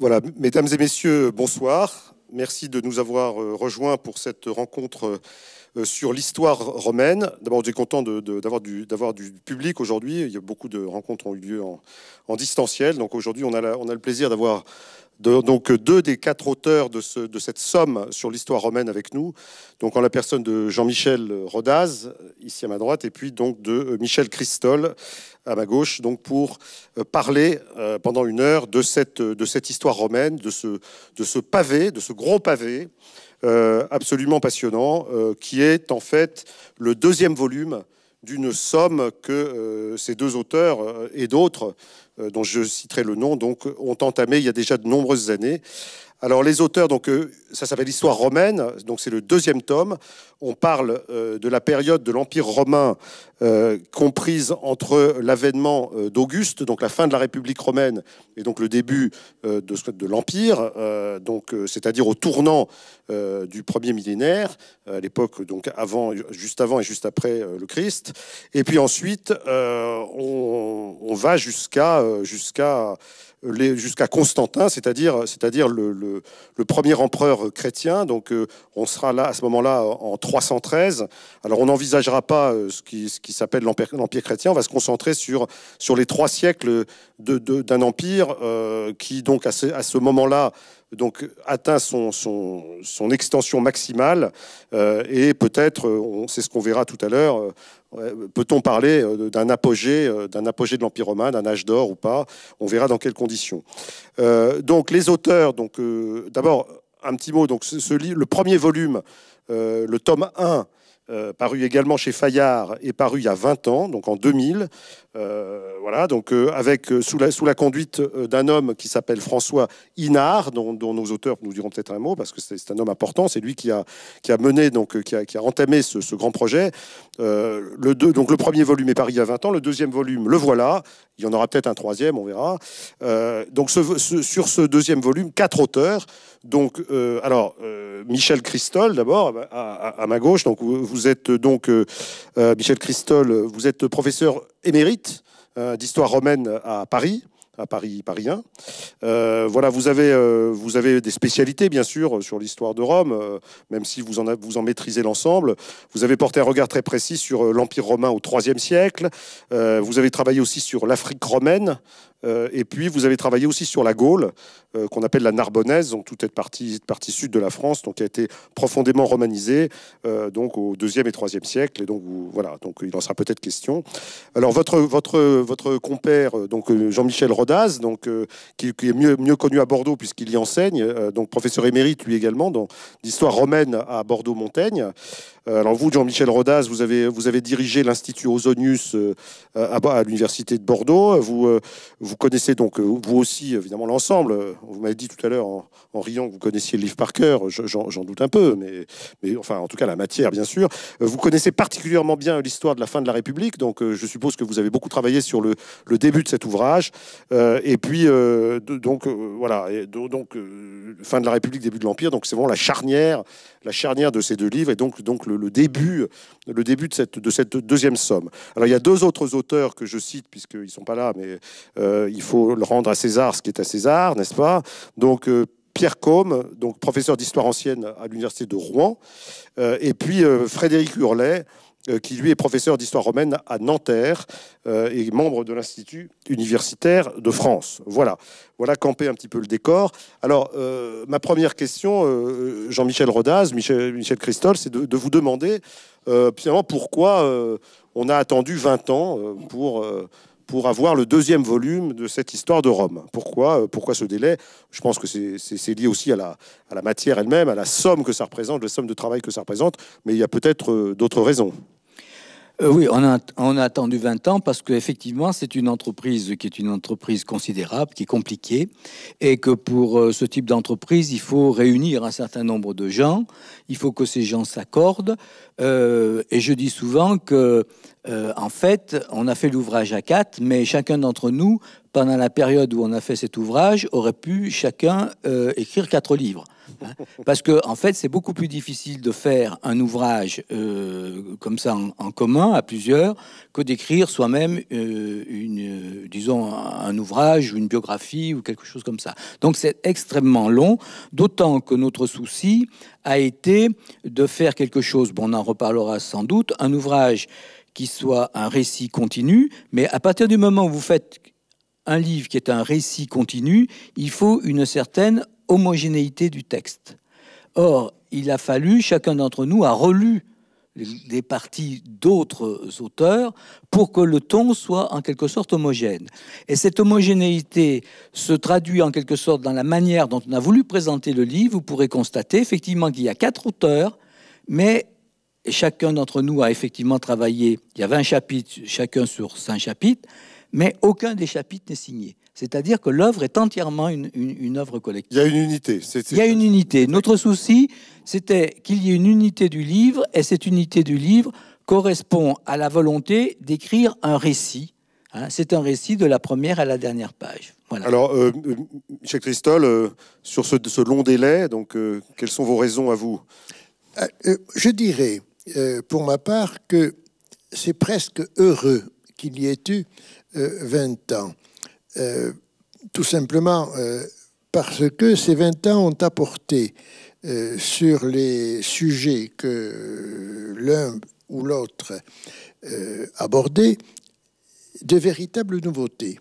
Voilà, mesdames et messieurs, bonsoir. Merci de nous avoir euh, rejoints pour cette rencontre euh, sur l'histoire romaine. D'abord, je suis content d'avoir du, public aujourd'hui. Il y a beaucoup de rencontres ont eu lieu en, distanciel. Donc aujourd'hui, on, on, a le plaisir d'avoir donc euh, deux des quatre auteurs de, cette somme sur l'histoire romaine avec nous, donc en la personne de Jean-Michel Rodaz, ici à ma droite, et puis donc de euh, Michel Christol, à ma gauche, donc pour euh, parler pendant une heure de cette, histoire romaine, de ce, pavé, de ce gros pavé absolument passionnant, qui est en fait le deuxième volume d'une somme que euh, ces deux auteurs euh, et d'autres, euh, dont je citerai le nom, ont entamé il y a déjà de nombreuses années, alors les auteurs, donc euh, ça s'appelle l'Histoire romaine, donc c'est le deuxième tome. On parle euh, de la période de l'Empire romain euh, comprise entre l'avènement d'Auguste, donc la fin de la République romaine, et donc le début de, de l'Empire, donc c'est-à-dire au tournant du premier millénaire, à l'époque donc avant, juste avant et juste après le Christ. Et puis ensuite, on, va jusqu'à jusqu'à jusqu'à Constantin, c'est-à-dire c'est-à-dire le, premier empereur chrétien. Donc euh, on sera là à ce moment-là en 313. Alors on n'envisagera pas euh, ce qui, s'appelle l'empire chrétien. On va se concentrer sur sur les trois siècles d'un empire euh, qui donc à ce moment-là donc atteint son, extension maximale euh, et peut-être, euh, c'est ce qu'on verra tout à l'heure, euh, peut-on parler d'un apogée, d'un apogée de l'Empire romain, d'un âge d'or ou pas On verra dans quelles conditions. donc les auteurs, donc d'abord un petit mot, donc le premier volume, le tome 1, euh, paru également chez Fayard et paru il y a 20 ans, donc en 2000. Euh, voilà, donc euh, avec sous la, sous la conduite d'un homme qui s'appelle François Inard, dont, nos auteurs nous diront peut-être un mot parce que c'est un homme important. C'est lui qui a, qui a mené donc qui a, entamé ce, grand projet. le donc le premier volume est paru il y a 20 ans, le deuxième volume le voilà il y en aura peut-être un troisième, on verra. Euh, donc sur ce deuxième volume, quatre auteurs. Donc, euh, alors euh, Michel Christol d'abord à, ma gauche. Donc vous êtes donc Michel Christol, vous êtes professeur émérite d'histoire romaine à Paris à Paris, Parisien. Euh, voilà, vous avez, euh, vous avez des spécialités, bien sûr, sur l'histoire de Rome, euh, même si vous en, vous en maîtrisez l'ensemble. Vous avez porté un regard très précis sur l'Empire romain au IIIe siècle. vous avez travaillé aussi sur l'Afrique romaine, euh, et puis, vous avez travaillé aussi sur la Gaule, euh, qu'on appelle la Narbonnaise, donc toute cette partie, sud de la France, donc qui a été profondément romanisée euh, donc au deuxième et 3 siècle. Et donc, voilà, donc il en sera peut-être question. Alors, votre, votre, votre compère, donc Jean-Michel Rodaz, donc, qui, est mieux, mieux, connu à Bordeaux puisqu'il y enseigne, donc professeur émérite lui également, d'histoire romaine à Bordeaux-Montaigne. Euh, alors vous, Jean-Michel Rodas, vous avez, vous avez dirigé l'Institut Ozonius euh, à, à l'Université de Bordeaux. Vous, euh, vous connaissez donc, vous aussi, évidemment, l'ensemble. Vous m'avez dit tout à l'heure, en, riant, que vous connaissiez le livre par cœur. J'en doute un peu, mais, mais enfin, en tout cas, la matière, bien sûr. Vous connaissez particulièrement bien l'histoire de la fin de la République. Donc, je suppose que vous avez beaucoup travaillé sur le, début de cet ouvrage. et puis, donc, voilà. donc, fin de la République, début de l'Empire. Donc, c'est vraiment la charnière, la charnière de ces deux livres. Et donc, donc le, début, le début de, cette, de cette deuxième somme. Alors il y a deux autres auteurs que je cite, puisqu'ils ne sont pas là, mais euh, il faut le rendre à César ce qui est à César, n'est-ce pas Donc euh, Pierre Combe, donc professeur d'histoire ancienne à l'université de Rouen, euh, et puis Frédéric Hurlet, euh, qui lui est professeur d'histoire romaine à Nanterre euh, et membre de l'Institut universitaire de France. Voilà, voilà camper un petit peu le décor. Alors, euh, ma première question, Jean-Michel Rodaz, Michel, Christol, c'est de, de, vous demander finalement pourquoi on a attendu 20 ans pour pour avoir le deuxième volume de cette histoire de Rome. Pourquoi, euh, pourquoi ce délai Je pense que c'est lié aussi à la, la matière elle-même, à la somme que ça représente, la somme de travail que ça représente, mais il y a peut-être euh, d'autres raisons. Euh, oui, on a, attendu 20 ans parce qu'effectivement, c'est une entreprise qui est une entreprise considérable, qui est compliquée, et que pour ce type d'entreprise, il faut réunir un certain nombre de gens, il faut que ces gens s'accordent. et je dis souvent que euh, en fait, on a fait l'ouvrage à quatre, mais chacun d'entre nous, pendant la période où on a fait cet ouvrage, aurait pu chacun euh, écrire quatre livres. Hein. parce que, en fait, c'est beaucoup plus difficile de faire un ouvrage euh, comme ça en, commun, à plusieurs, que d'écrire soi-même, une, disons, un ouvrage ou une biographie ou quelque chose comme ça. Donc, c'est extrêmement long, d'autant que notre souci a été de faire quelque chose, bon, on en reparlera sans doute, un ouvrage qui soit un récit continu, mais à partir du moment où vous faites un livre qui est un récit continu, il faut une certaine homogénéité du texte. Or, il a fallu, chacun d'entre nous a relu des parties d'autres auteurs pour que le ton soit en quelque sorte homogène. Et cette homogénéité se traduit en quelque sorte dans la manière dont on a voulu présenter le livre. Vous pourrez constater effectivement qu'il y a quatre auteurs, mais et chacun d'entre nous a effectivement travaillé, il y a 20 chapitres, chacun sur 5 chapitres, mais aucun des chapitres n'est signé. C'est-à-dire que l'œuvre est entièrement une, une, œuvre collective. Il y a une unité. Il y a une unité. Notre souci, c'était qu'il y ait une unité du livre, et cette unité du livre correspond à la volonté d'écrire un récit. Hein. C'est un récit de la première à la dernière page. Voilà. Alors, euh, Michel Christol, euh, sur ce, long délai, donc, euh, quelles sont vos raisons à vous euh, Je dirais euh, pour ma part que c'est presque heureux qu'il y ait eu 20 euh, ans. Euh, tout simplement parce que ces 20 ans ont apporté sur les sujets que l'un ou l'autre abordait de véritables nouveautés.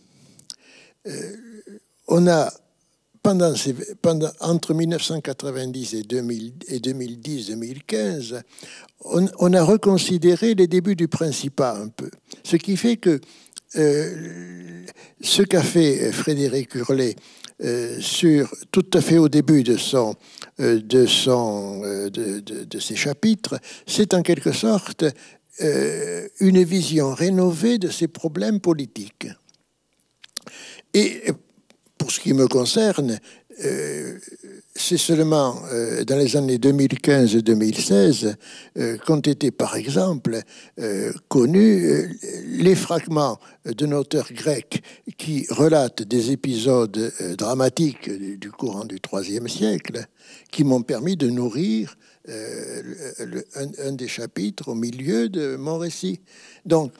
on a pendant, pendant, entre 1990 et, 2010-2015, on, a reconsidéré les débuts du Principat un peu. Ce qui fait que euh, ce qu'a fait euh, Frédéric Hurlet euh, sur, tout à fait au début de, son, de, son, de, ses chapitres, c'est en quelque sorte une vision rénovée de ses problèmes politiques. Et pour ce qui me concerne, euh, c'est seulement euh, dans les années 2015 et 2016 euh, qu'ont été, par exemple, connus les fragments d'un auteur grec qui relate des épisodes dramatiques du courant du IIIe siècle qui m'ont permis de nourrir un, un, des chapitres au milieu de mon récit. Donc,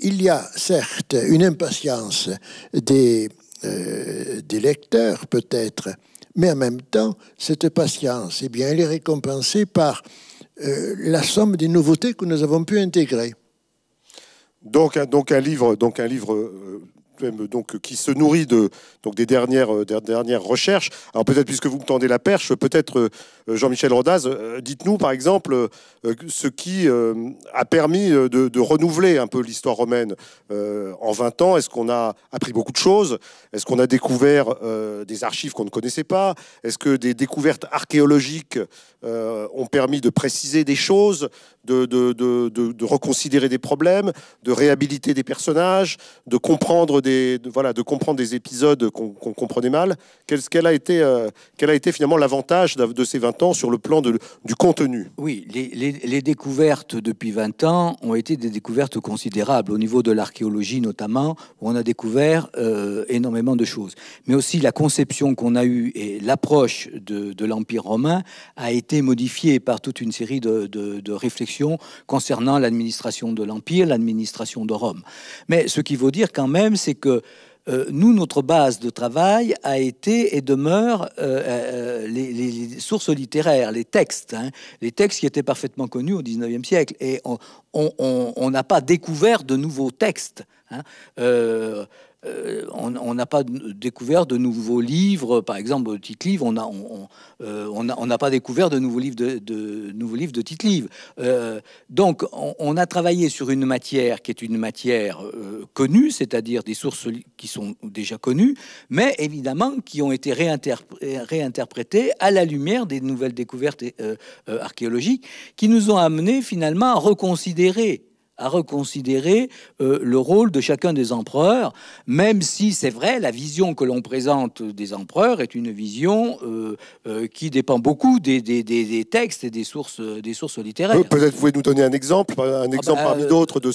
il y a certes une impatience euh, des, lecteurs, peut-être, mais en même temps, cette patience, eh bien, elle est récompensée par euh, la somme des nouveautés que nous avons pu intégrer. Donc, donc un livre, donc un livre euh, donc qui se nourrit de donc des dernières euh, dernières recherches. Alors peut-être puisque vous me tendez la perche, peut-être euh, euh, Jean-Michel Rodaz, dites-nous par exemple ce qui a permis de, de renouveler un peu l'histoire romaine en 20 ans. Est-ce qu'on a appris beaucoup de choses Est-ce qu'on a découvert des archives qu'on ne connaissait pas Est-ce que des découvertes archéologiques ont permis de préciser des choses de, reconsidérer des problèmes, de réhabiliter des personnages, de comprendre des, voilà, de comprendre des épisodes qu'on comprenait mal. Quel, a été, euh, a été finalement l'avantage de, ces 20 ans sur le plan du contenu Oui, les, découvertes depuis 20 ans ont été des découvertes considérables, au niveau de l'archéologie notamment, où on a découvert euh, énormément de choses. Mais aussi la conception qu'on a eue et l'approche de, l'Empire romain a été modifiée par toute une série de réflexions concernant l'administration de l'Empire, l'administration de Rome. Mais ce qui veut dire quand même, c'est que euh, nous, notre base de travail a été et demeure euh, euh, les, sources littéraires, les textes, hein. les textes qui étaient parfaitement connus au XIXe siècle. Et on n'a pas découvert de nouveaux textes. Hein. Euh, on n'a pas découvert de nouveaux livres, par exemple, de titre livre, euh, on n'a pas découvert de nouveaux livres de, nouveaux livres de titre euh, donc, on, a travaillé sur une matière qui est une matière connue, c'est-à-dire des sources qui sont déjà connues, mais évidemment qui ont été réinterprétées à la lumière des nouvelles découvertes archéologiques qui nous ont amené finalement à reconsidérer à reconsidérer euh, le rôle de chacun des empereurs, même si c'est vrai, la vision que l'on présente des empereurs est une vision euh, euh, qui dépend beaucoup des, des, textes et des sources, des sources littéraires. Peut-être pouvez nous donner un exemple, un ah ben, exemple parmi d'autres de,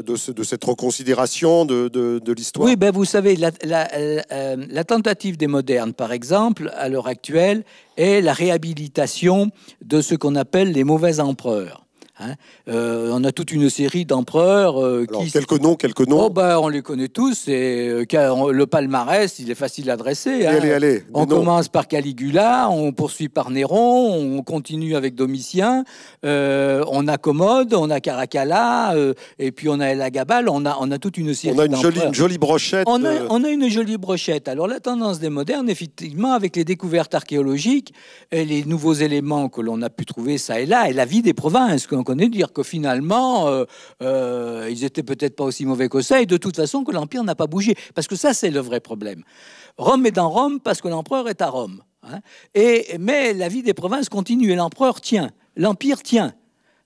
de, cette reconsidération de, l'histoire. Oui, ben vous savez, la, la tentative des modernes, par exemple, à l'heure actuelle, est la réhabilitation de ce qu'on appelle les mauvais empereurs. Hein. Euh, on a toute une série d'empereurs. Euh, Quelques noms, quelques noms. Oh, bah, on les connaît tous. Et, euh, le palmarès, il est facile à dresser. Allez, hein. allez, on commence par Caligula, on poursuit par Néron, on continue avec Domitien, euh, on a Commode, on a Caracalla, et puis on a Elagabal. On a, on a toute une série. On a une, jolie, brochette. On a, une jolie brochette. Alors la tendance des modernes, effectivement, avec les découvertes archéologiques et les nouveaux éléments que l'on a pu trouver ça et là, et la vie des provinces. On connaît dire que finalement, euh, euh, ils étaient peut-être pas aussi mauvais que ça, et de toute façon que l'Empire n'a pas bougé. Parce que ça, c'est le vrai problème. Rome est dans Rome parce que l'empereur est à Rome. Hein. Et, mais la vie des provinces continue et l'empereur tient, l'Empire tient.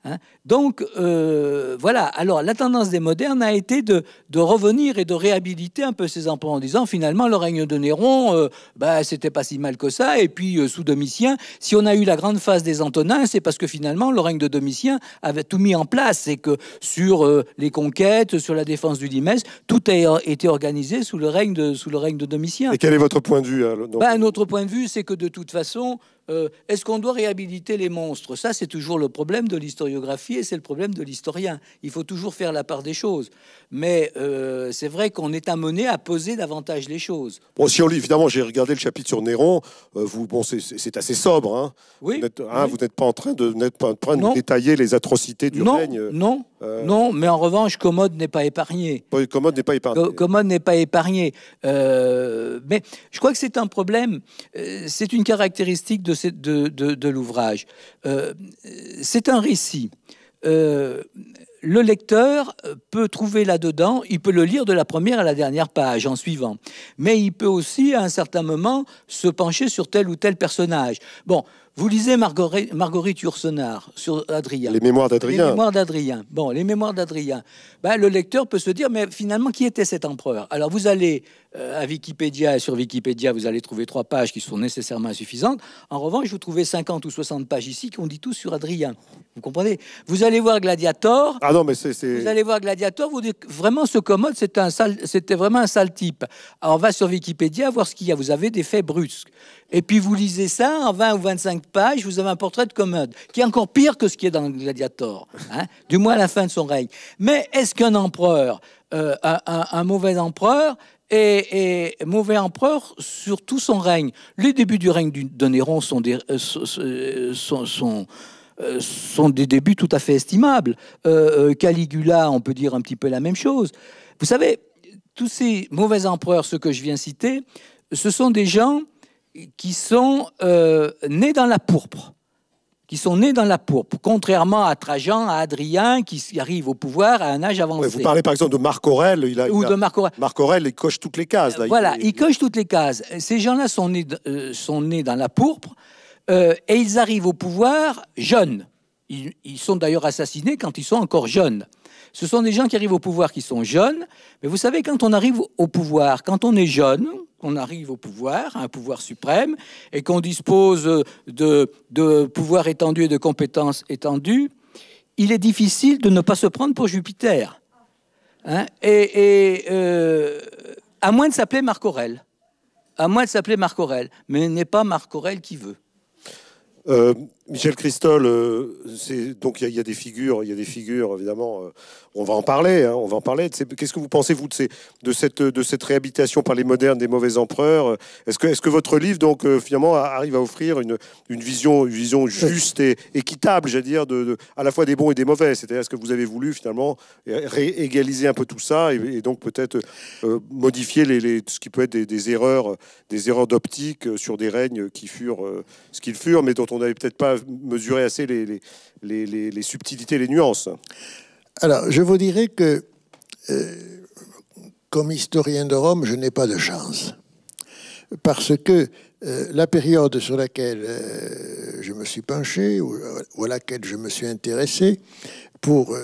Hein. Donc euh, voilà, alors la tendance des modernes a été de, revenir et de réhabiliter un peu ces emplois en disant finalement le règne de Néron, euh, bah, c'était pas si mal que ça, et puis euh, sous Domitien, si on a eu la grande phase des Antonins, c'est parce que finalement le règne de Domitien avait tout mis en place et que sur les conquêtes, sur la défense du Limès, tout a été organisé sous le règne de, sous le règne de Domitien. Et quel est votre point de vue Un hein, autre bah, point de vue, c'est que de toute façon, euh, est-ce qu'on doit réhabiliter les monstres Ça, c'est toujours le problème de l'historiographie et c'est le problème de l'historien. Il faut toujours faire la part des choses. Mais euh, c'est vrai qu'on est amené à poser davantage les choses. Bon, si on lit, évidemment, j'ai regardé le chapitre sur Néron. Euh, vous, bon, c'est assez sobre. Hein. hein oui, vous n'êtes pas en train de, pas en train détailler les atrocités du règne. Non, non, mais en revanche, Commode n'est pas épargné. Commode n'est pas épargné. Commode n'est pas épargné. mais je crois que c'est un problème. C'est une caractéristique de de, l'ouvrage. Euh, c'est un récit. Euh, le lecteur peut trouver là-dedans, il peut le lire de la première à la dernière page en suivant, mais il peut aussi à un certain moment se pencher sur tel ou tel personnage. Bon, vous lisez Marguerite, Marguerite sur Adrien. Les mémoires d'Adrien. Les mémoires d'Adrien. Bon, les mémoires d'Adrien. Bah, le lecteur peut se dire, mais finalement, qui était cet empereur Alors, vous allez euh, à Wikipédia et sur Wikipédia, vous allez trouver trois pages qui sont nécessairement insuffisantes. En revanche, vous trouvez 50 ou 60 pages ici qui ont dit tout sur Adrien. Vous comprenez Vous allez voir Gladiator. Ah non, mais c'est. Vous allez voir Gladiator. Vous dites vraiment ce commode, c'était vraiment un sale type. Alors, on va sur Wikipédia voir ce qu'il y a. Vous avez des faits brusques. Et puis vous lisez ça en 20 ou 25 pages, vous avez un portrait de Commode, qui est encore pire que ce qui est dans le Gladiator, hein, du moins à la fin de son règne. Mais est-ce qu'un empereur, euh, un, mauvais empereur, est, mauvais empereur sur tout son règne Les débuts du règne de Néron sont des, euh, euh, sont, sont, sont, des débuts tout à fait estimables. Caligula, on peut dire un petit peu la même chose. Vous savez, tous ces mauvais empereurs, ceux que je viens citer, ce sont des gens qui sont euh, nés dans la pourpre, qui sont nés dans la pourpre, contrairement à Trajan, à Adrien, qui arrivent au pouvoir à un âge avancé. vous parlez par exemple de Marc Aurèle. Il a, Marc Aurèle. coche toutes les cases. Euh, voilà, il, coche toutes les cases. Ces gens-là sont, nés, euh, sont nés dans la pourpre et ils arrivent au pouvoir jeunes. ils sont d'ailleurs assassinés quand ils sont encore jeunes ce sont des gens qui arrivent au pouvoir qui sont jeunes. Mais vous savez, quand on arrive au pouvoir, quand on est jeune, qu'on arrive au pouvoir, à un pouvoir suprême, et qu'on dispose de, de pouvoirs étendus et de compétences étendues, il est difficile de ne pas se prendre pour Jupiter. Hein, et, euh, à moins de s'appeler Marc Aurel. À moins de s'appeler Marc Aurel. Mais n'est pas Marc Aurel qui veut. Euh, Michel Christol, euh, c'est donc il y, a des figures, il y a des figures évidemment. Euh, on va en parler, hein, on va en parler. Qu'est-ce que vous pensez vous de, de, cette, de cette réhabilitation par les modernes des mauvais empereurs euh, Est-ce que, est que votre livre donc finalement arrive à offrir une, vision, vision juste et équitable, j'allais dire, de, à la fois des bons et des mauvais C'est-à-dire est-ce que vous avez voulu finalement réégaliser un peu tout ça et, donc peut-être modifier les, ce qui peut être des, des erreurs, des erreurs d'optique sur des règnes qui furent ce qu'ils furent, mais dont on n'avait peut-être pas mesurer assez les, subtilités, les nuances. Alors, je vous dirais que, euh, comme historien de Rome, je n'ai pas de chance. Parce que euh, la période sur laquelle euh, je me suis penché ou, à laquelle je me suis intéressé pour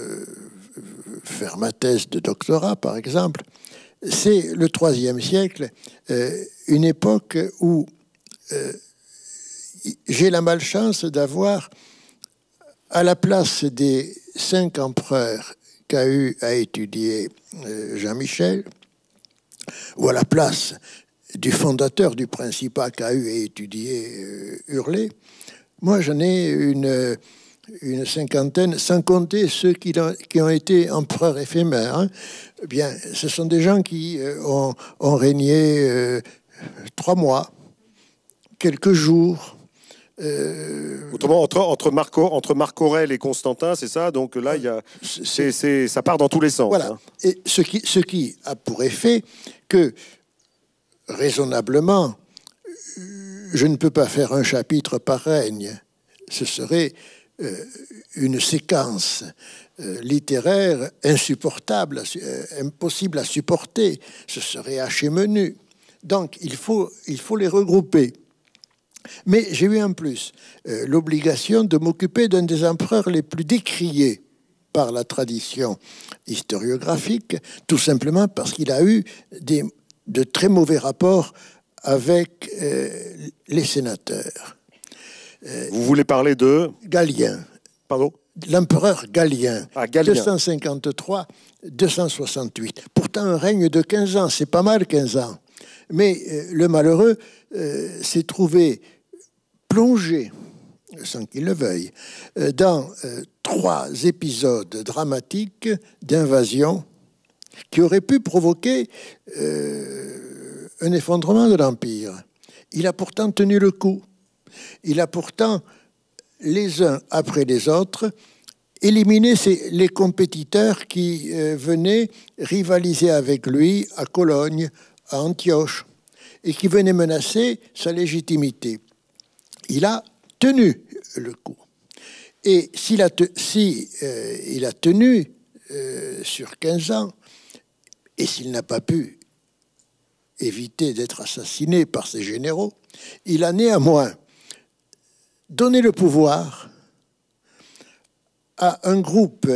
faire ma thèse de doctorat, par exemple, c'est le IIIe siècle, une époque où j'ai la malchance d'avoir, à la place des cinq empereurs qu'a eu à étudier euh, Jean-Michel, ou à la place du fondateur du Principat qu'a eu à étudier euh, Hurlé, moi j'en ai une cinquantaine, sans compter ceux qui, ont été empereurs éphémères. Hein. Eh bien, ce sont des gens qui euh, ont, régné trois mois, quelques jours, euh, Autrement, entre, entre, Marco, entre Marc Aurel et Constantin, c'est ça Donc là, il y a, ça part dans tous les sens. Voilà. Hein. Et ce qui, ce qui a pour effet que, raisonnablement, euh, je ne peux pas faire un chapitre par règne. Ce serait euh, une séquence littéraire insupportable, impossible à supporter. Ce serait haché menu. Donc, il faut, il faut les regrouper. Mais j'ai eu en plus euh, l'obligation de m'occuper d'un des empereurs les plus décriés par la tradition historiographique, tout simplement parce qu'il a eu de très mauvais rapports avec euh, les sénateurs. Euh, Vous voulez parler de Galien. Pardon L'empereur Galien, ah, Galien. 253-268. Pourtant, un règne de 15 ans, c'est pas mal 15 ans. Mais le malheureux s'est trouvé plongé, sans qu'il le veuille, euh, dans euh, trois épisodes dramatiques d'invasion qui auraient pu provoquer euh, un effondrement de l'Empire. Il a pourtant tenu le coup. Il a pourtant, les uns après les autres, éliminé les compétiteurs qui venaient rivaliser avec lui à Cologne, à Antioche, et qui venaient menacer sa légitimité il a tenu le coup. Et s'il a, si, euh, a tenu euh, sur 15 ans, et s'il n'a pas pu éviter d'être assassiné par ses généraux, il a néanmoins donné le pouvoir à un groupe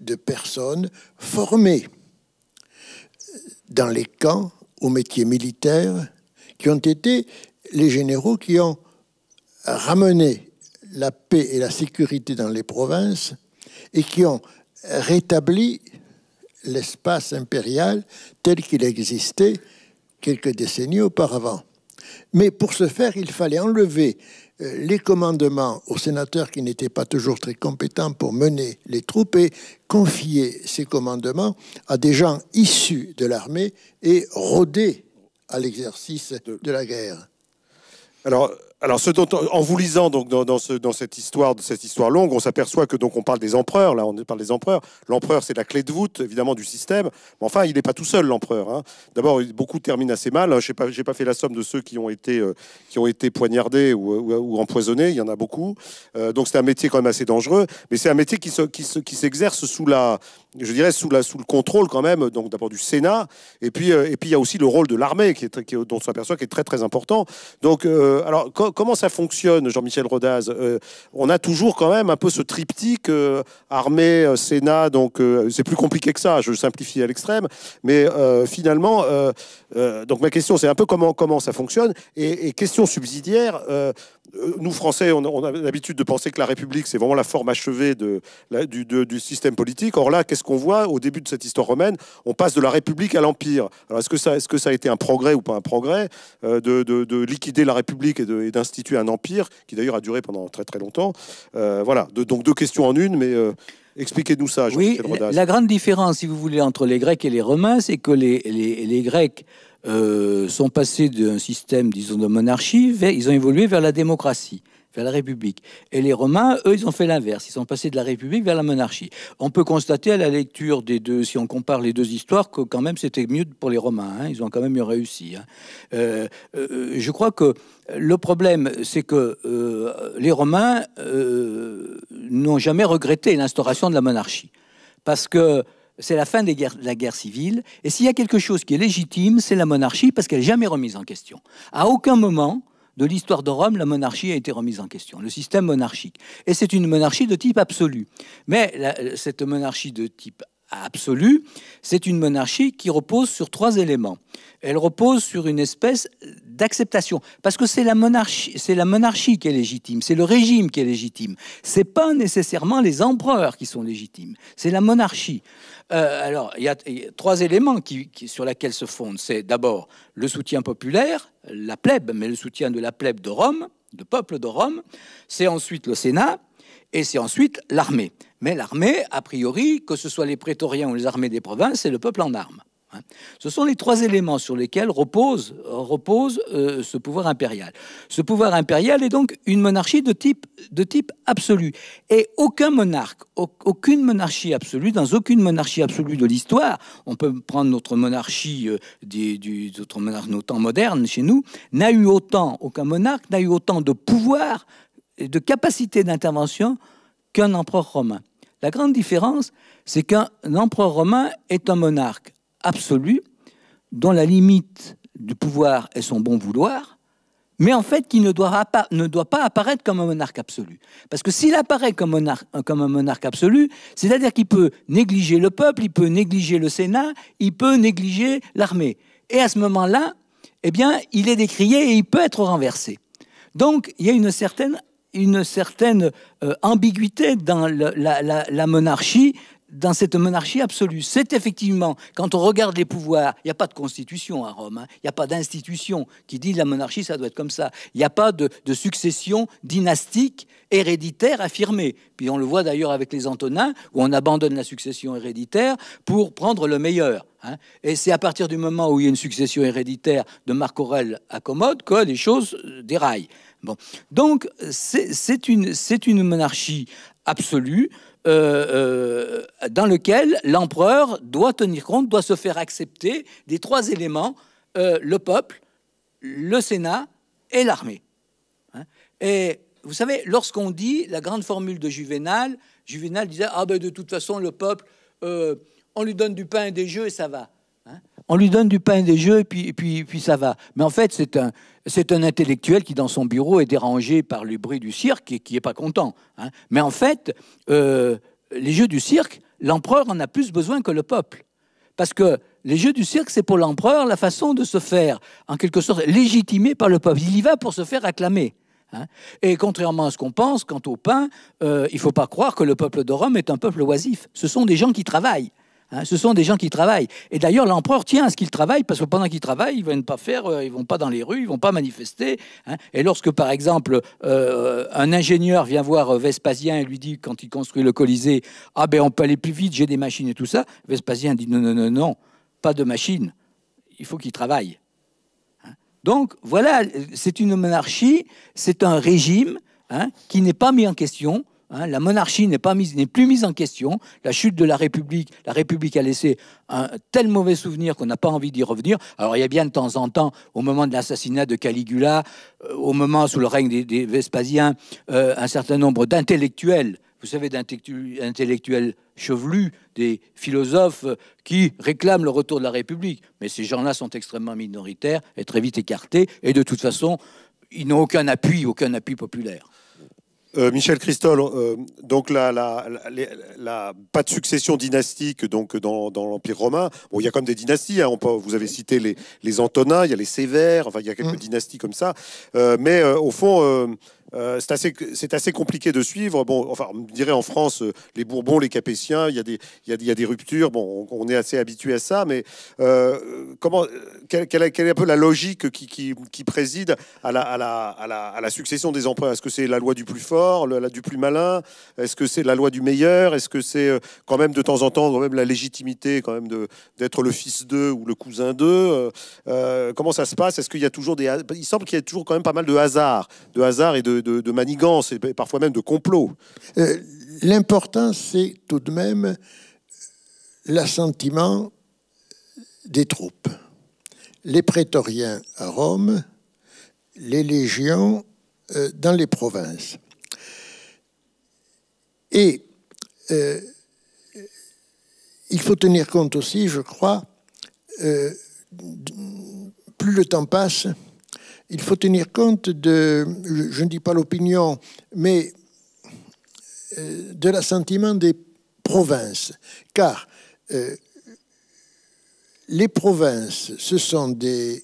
de personnes formées dans les camps au métiers militaires qui ont été les généraux qui ont ramener la paix et la sécurité dans les provinces et qui ont rétabli l'espace impérial tel qu'il existait quelques décennies auparavant. Mais pour ce faire, il fallait enlever euh, les commandements aux sénateurs qui n'étaient pas toujours très compétents pour mener les troupes et confier ces commandements à des gens issus de l'armée et rodés à l'exercice de la guerre. Alors, alors, ce dont, en vous lisant donc dans, ce, dans cette histoire, de cette histoire longue, on s'aperçoit que donc on parle des empereurs. Là, on parle des empereurs. L'empereur, c'est la clé de voûte évidemment du système. Mais enfin, il n'est pas tout seul, l'empereur. Hein. D'abord, beaucoup terminent assez mal. Hein. Je n'ai pas, j'ai pas fait la somme de ceux qui ont été euh, qui ont été poignardés ou, empoisonnés. Il y en a beaucoup. Euh, donc, c'est un métier quand même assez dangereux. Mais c'est un métier qui qui, qui s'exerce sous la je dirais, sous, le contrôle quand même, donc d'abord du Sénat, et puis euh, et puis il y a aussi le rôle de l'armée qui est, dont on s'aperçoit qui est très très important. Donc euh, alors comment ça fonctionne, Jean-Michel Rodaz euh, On a toujours quand même un peu ce triptyque armée, Sénat, donc c'est plus compliqué que ça. Je simplifie à l'extrême, mais finalement, donc ma question c'est un peu comment comment ça fonctionne. et question subsidiaire, euh, nous, Français, on, a l'habitude de penser que la République, c'est vraiment la forme achevée de, du, système politique. Or là, qu'est-ce qu'on voit au début de cette histoire romaine On passe de la République à l'Empire. Alors, est-ce que, ça, est que ça a été un progrès ou pas un progrès euh, de, liquider la République et, d'instituer un empire, qui d'ailleurs a duré pendant très très longtemps euh, Voilà, donc deux questions en une, mais... Expliquez-nous ça. oui, la, grande différence, si vous voulez, entre les Grecs et les Romains, c'est que les, les Grecs euh, sont passés d'un système, disons, de monarchie, ils ont évolué vers la démocratie vers la République. Et les Romains, eux, ils ont fait l'inverse. Ils sont passés de la République vers la monarchie. On peut constater à la lecture des deux, si on compare les deux histoires, que quand même c'était mieux pour les Romains. Hein. Ils ont quand même eu réussi. Hein. Euh, euh, je crois que le problème, c'est que les Romains n'ont jamais regretté l'instauration de la monarchie. Parce que c'est la fin de la guerre civile. Et s'il y a quelque chose qui est légitime, c'est la monarchie, parce qu'elle n'est jamais remise en question. À aucun moment de l'histoire de Rome, la monarchie a été remise en question, le système monarchique. Et c'est une monarchie de type absolu. Mais cette monarchie de type absolu, c'est une monarchie qui repose sur trois éléments. Elle repose sur une espèce d'acceptation, parce que c'est la monarchie, la monarchie qui est légitime, c'est le régime qui est légitime. Ce n'est pas nécessairement les empereurs qui sont légitimes, c'est la monarchie. Euh, alors, il y, a trois éléments sur lesquels se fondent. C'est d'abord le soutien populaire, la plèbe, mais le soutien de la plèbe de Rome, du peuple de Rome. C'est ensuite le Sénat et c'est ensuite l'armée. Mais l'armée, a priori, que ce soit les prétoriens ou les armées des provinces, c'est le peuple en armes. Hein. Ce sont les trois éléments sur lesquels repose, euh, ce pouvoir impérial. Ce pouvoir impérial est donc une monarchie de type, de type absolu. Et aucun monarque, aucune monarchie absolue, dans aucune monarchie absolue de l'histoire, on peut prendre notre monarchie, euh, des, du, nos temps modernes chez nous, n'a eu autant, aucun monarque n'a eu autant de pouvoir et de capacité d'intervention qu'un empereur romain. La grande différence, c'est qu'un empereur romain est un monarque absolue, dont la limite du pouvoir est son bon vouloir, mais en fait qui ne doit, pas apparaître comme un monarque absolu. Parce que s'il apparaît comme, un monarque absolu, c'est-à-dire qu'il peut négliger le peuple, il peut négliger le Sénat, il peut négliger l'armée. Et à ce moment-là, eh bien, il est décrié et il peut être renversé. Donc, il y a une certaine, euh, ambiguïté dans la, monarchie dans cette monarchie absolue. C'est effectivement, quand on regarde les pouvoirs, il n'y a pas de constitution à Rome, hein. il n'y a pas d'institution qui dit la monarchie, ça doit être comme ça. Il n'y a pas de, succession dynastique héréditaire affirmée. Puis on le voit d'ailleurs avec les Antonins, où on abandonne la succession héréditaire pour prendre le meilleur. Hein. Et c'est à partir du moment où il y a une succession héréditaire de Marc Aurèle à Commode que les choses euh, déraillent. Bon. Donc c'est une, une monarchie absolue euh, euh, dans lequel l'empereur doit tenir compte, doit se faire accepter des trois éléments, euh, le peuple, le Sénat et l'armée. Hein. et vous savez, lorsqu'on dit la grande formule de Juvenal, Juvenal disait, ah ben de toute façon, le peuple, on lui donne du pain et des jeux et ça va on lui donne du pain et des jeux, et puis, ça va. Mais en fait, c'est un, intellectuel qui, dans son bureau, est dérangé par le bruit du cirque et qui n'est pas content. Hein. Mais en fait, euh, les jeux du cirque, l'empereur en a plus besoin que le peuple. Parce que les jeux du cirque, c'est pour l'empereur la façon de se faire, en quelque sorte, légitimer par le peuple. Il y va pour se faire acclamer. Hein. Et contrairement à ce qu'on pense, quant au pain, euh, il ne faut pas croire que le peuple de Rome est un peuple oisif. Ce sont des gens qui travaillent. Hein, ce sont des gens qui travaillent. Et d'ailleurs, l'empereur tient à ce qu'ils travaillent, parce que pendant qu'ils travaillent, ils ne vont pas faire, euh, ils vont pas dans les rues, ils vont pas manifester. Hein. Et lorsque, par exemple, euh, un ingénieur vient voir euh, Vespasien et lui dit, quand il construit le Colisée, ah ben on peut aller plus vite, j'ai des machines et tout ça. Vespasien dit non, non, non, pas de machines. Il faut qu'il travaille. Hein. Donc voilà, c'est une monarchie, c'est un régime qui n'est pas mis en question, Hein, la monarchie n'est plus mise en question. La chute de la République, la République a laissé un tel mauvais souvenir qu'on n'a pas envie d'y revenir. Alors il y a bien de temps en temps, au moment de l'assassinat de Caligula, euh, au moment sous le règne des, Vespasien, Vespasiens, euh, un certain nombre d'intellectuels, vous savez, d'intellectuels chevelus, des philosophes euh, qui réclament le retour de la République. Mais ces gens-là sont extrêmement minoritaires et très vite écartés. Et de toute façon, ils n'ont aucun appui, aucun appui populaire. Euh, Michel Christol, euh, donc la, la, la, pas de succession dynastique donc dans, l'Empire romain. Bon, il y a comme des dynasties. Hein. vous avez cité les, Antonins, il y a les Sévères, enfin il y a quelques mmh. dynasties comme ça. Euh, mais au fond, euh, c'est assez, compliqué de suivre. Bon, enfin, on dirait en France, euh, les Bourbons, les Capétiens, il y a des, il ruptures. Bon, on, est assez habitué à ça, mais euh, comment, quelle, est un peu la logique qui, préside à la, la, succession des empereurs Est-ce que c'est la loi du plus fort, la, du plus malin Est-ce que c'est la loi du meilleur Est-ce que c'est quand même de temps en temps quand même la légitimité quand même d'être le fils d'eux ou le cousin d'eux Comment ça se passe Est-ce qu'il y a toujours des il semble qu'il y a toujours quand même pas mal de hasard, de hasard et de de, de, manigances et parfois même de complots. Euh, l'important, c'est tout de même l'assentiment des troupes. Les prétoriens à Rome, les légions euh, dans les provinces. Et euh, il faut tenir compte aussi, je crois, plus le temps passe, il faut tenir compte de, je ne dis pas l'opinion, mais euh, de l'assentiment des provinces. Car euh, les provinces, ce sont des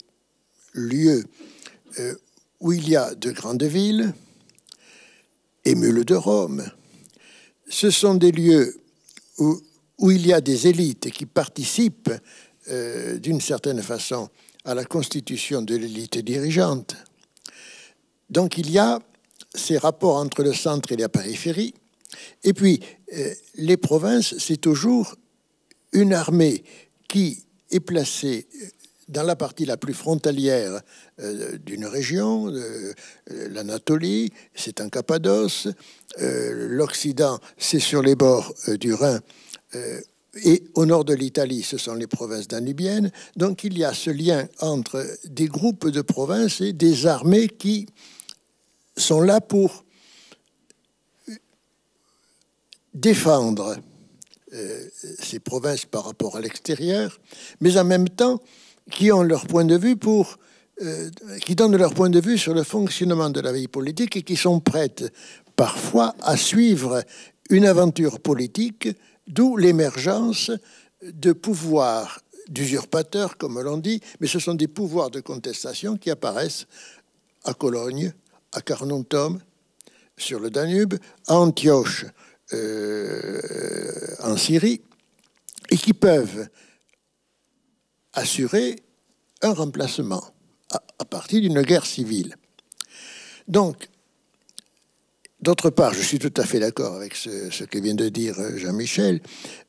lieux euh, où il y a de grandes villes, émules de Rome. Ce sont des lieux où, il y a des élites qui participent d'une certaine façon à la constitution de l'élite dirigeante. Donc il y a ces rapports entre le centre et la périphérie. Et puis, euh, les provinces, c'est toujours une armée qui est placée dans la partie la plus frontalière euh, d'une région, euh, l'Anatolie, c'est en Cappadoce, l'Occident, c'est sur les bords du Rhin et au nord de l'Italie, ce sont les provinces danubiennes. Donc il y a ce lien entre des groupes de provinces et des armées qui sont là pour défendre euh, ces provinces par rapport à l'extérieur, mais en même temps qui ont leur point de vue euh, qui donnent leur point de vue sur le fonctionnement de la vie politique et qui sont prêtes parfois à suivre une aventure politique D'où l'émergence de pouvoirs d'usurpateurs, comme l'on dit, mais ce sont des pouvoirs de contestation qui apparaissent à Cologne, à Carnuntum, sur le Danube, à Antioche, euh, en Syrie, et qui peuvent assurer un remplacement à, à partir d'une guerre civile. Donc, D'autre part, je suis tout à fait d'accord avec ce, que vient de dire euh, Jean-Michel,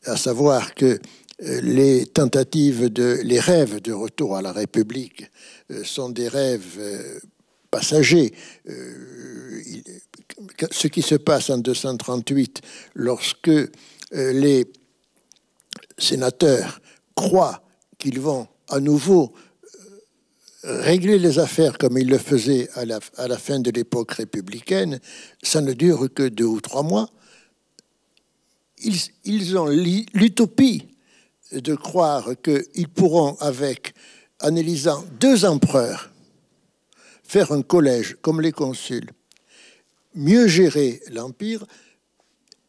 à savoir que euh, les tentatives de, les rêves de retour à la République euh, sont des rêves passagers. Ce qui se passe en 238, lorsque les sénateurs croient qu'ils vont à nouveau régler les affaires comme il le faisait à la, fin de l'époque républicaine, ça ne dure que deux ou trois mois. Ils, ils ont l'utopie de croire qu'ils pourront, avec, en élisant deux empereurs, faire un collège comme les consuls, mieux gérer l'Empire.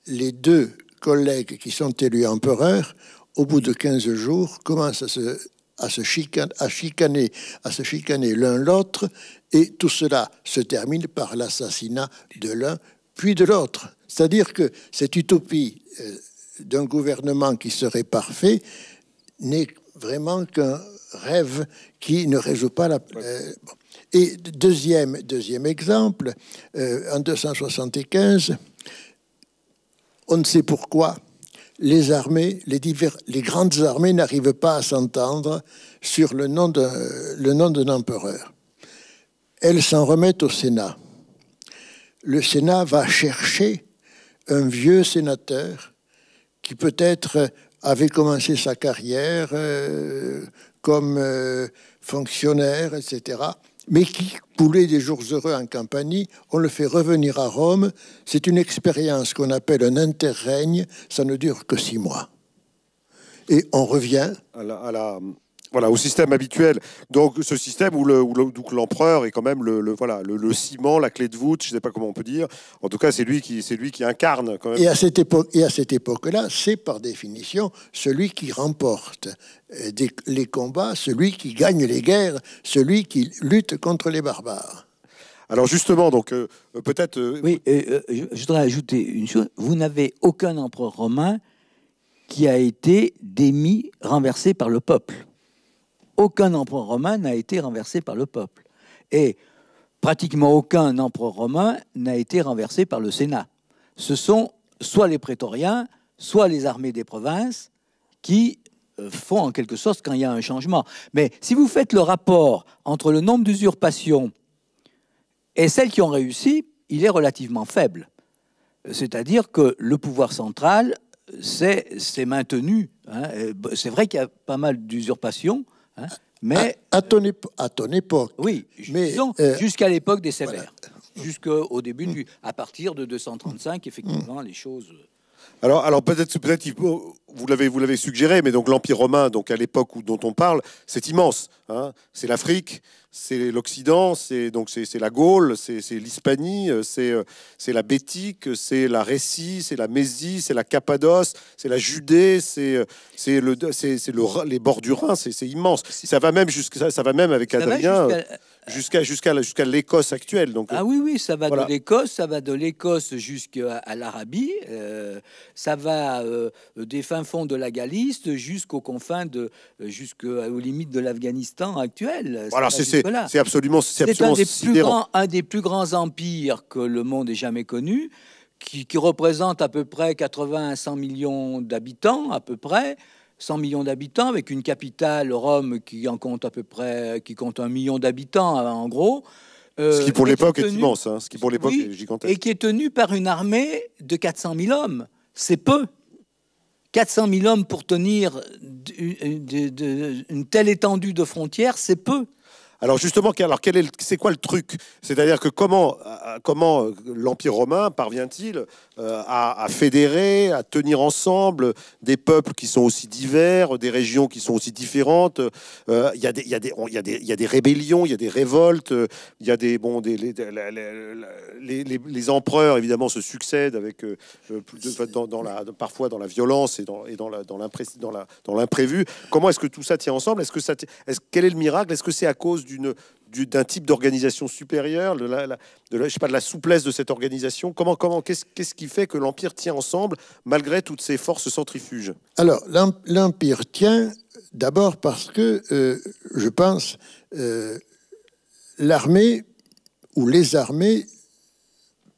Les deux collègues qui sont élus empereurs, au bout de 15 jours, commencent à se à se, chicaner, à se chicaner l'un l'autre, et tout cela se termine par l'assassinat de l'un puis de l'autre. C'est-à-dire que cette utopie euh, d'un gouvernement qui serait parfait n'est vraiment qu'un rêve qui ne résout pas la... Euh, et deuxième, deuxième exemple, euh, en 275, on ne sait pourquoi, les armées, les, grandes armées n'arrivent pas à s'entendre sur le nom d'un empereur. Elles s'en remettent au Sénat. Le Sénat va chercher un vieux sénateur qui peut-être avait commencé sa carrière euh, comme euh, fonctionnaire, etc., mais qui coulait des jours heureux en Campanie, on le fait revenir à Rome. C'est une expérience qu'on appelle un interrègne, ça ne dure que six mois. Et on revient à la voilà, au système habituel. Donc, ce système où l'empereur est quand même le, voilà, le, ciment, la clé de voûte, je ne sais pas comment on peut dire. En tout cas, c'est lui, qui, lui qui incarne quand même. Et à cette époque-là, c'est par définition celui qui remporte euh, les combats, celui qui gagne les guerres, celui qui lutte contre les barbares. Alors justement, donc euh, peut-être. Euh, oui, et je voudrais ajouter une chose. Vous n'avez aucun empereur romain qui a été démis, renversé par le peuple aucun empereur romain n'a été renversé par le peuple. Et pratiquement aucun empereur romain n'a été renversé par le Sénat. Ce sont soit les prétoriens, soit les armées des provinces qui euh, font en quelque sorte quand il y a un changement. Mais si vous faites le rapport entre le nombre d'usurpations et celles qui ont réussi, il est relativement faible. Euh, c'est-à-dire que le pouvoir central s'est maintenu. Hein, euh, c'est vrai qu'il y a pas mal d'usurpations, Hein mais, ah, à, ton époque. Oui, mais, euh, jusqu'à l'époque des Sévères. Jusqu'au début, mm. à partir de 235, mm. effectivement, les choses. Euh, alors, alors peut-être peut, -être, peut être peut vous l'avez vous l'avez suggéré, mais donc l'Empire romain, donc à l'époque dont on parle, c'est immense. Hein. C'est l'Afrique, c'est l'Occident, c'est donc c'est la Gaule, c'est l'Hispanie, euh, c'est euh, c'est la Bétique, c'est la Récie, c'est la Mésie, c'est la Cappadoce, c'est la Judée, c'est euh, c'est le c'est le, les bords du Rhin, c'est immense. Ça va même jusqu'à ça va même avec Adrien. Jusqu'à jusqu'à l'Écosse actuelle. Donc, ah oui, oui, ça va de l'Écosse, ça va de l'Écosse jusqu'à l'Arabie, euh, ça va euh, des fins fonds de la Galice jusqu'aux confins de jusqu'aux euh, limites de l'Afghanistan actuel. Voilà, c'est c'est absolument c'est un des plus grands un des plus grands empires que le monde ait jamais connu, qui, qui représente à peu près 80 à 100 millions d'habitants à peu près. 100 millions d'habitants, avec une capitale, Rome, qui en compte à peu près, qui compte un million d'habitants en gros. Euh, hein. ce qui pour l'époque est immense, ce qui pour l'époque est gigantesque. Et qui est tenu par une armée de 400 000 hommes. C'est peu. 400 000 hommes pour tenir une telle étendue de frontières, c'est peu. Alors justement, alors quel est, c'est quoi le truc C'est-à-dire que comment, euh, comment euh, l'Empire romain parvient-il euh, à, fédérer, à tenir ensemble des peuples qui sont aussi divers, des régions qui sont aussi différentes Il il y, y, il y, a des rébellions, il y a des révoltes, il y a des bon, des, les, empereurs évidemment se succèdent avec dans, la parfois dans la violence et dans dans la, dans l'imprévu. Comment est-ce que tout ça tient ensemble Est-ce que ça est -ce, quel est le miracle Est-ce que c'est à cause d'un type d'organisation supérieure, de la, sais pas, de la souplesse de cette organisation Comment, comment qu'est-ce, qui fait que l'Empire tient ensemble malgré toutes ces forces centrifuges Alors, l'Empire tient d'abord parce que, euh, je pense, euh, l'armée ou les armées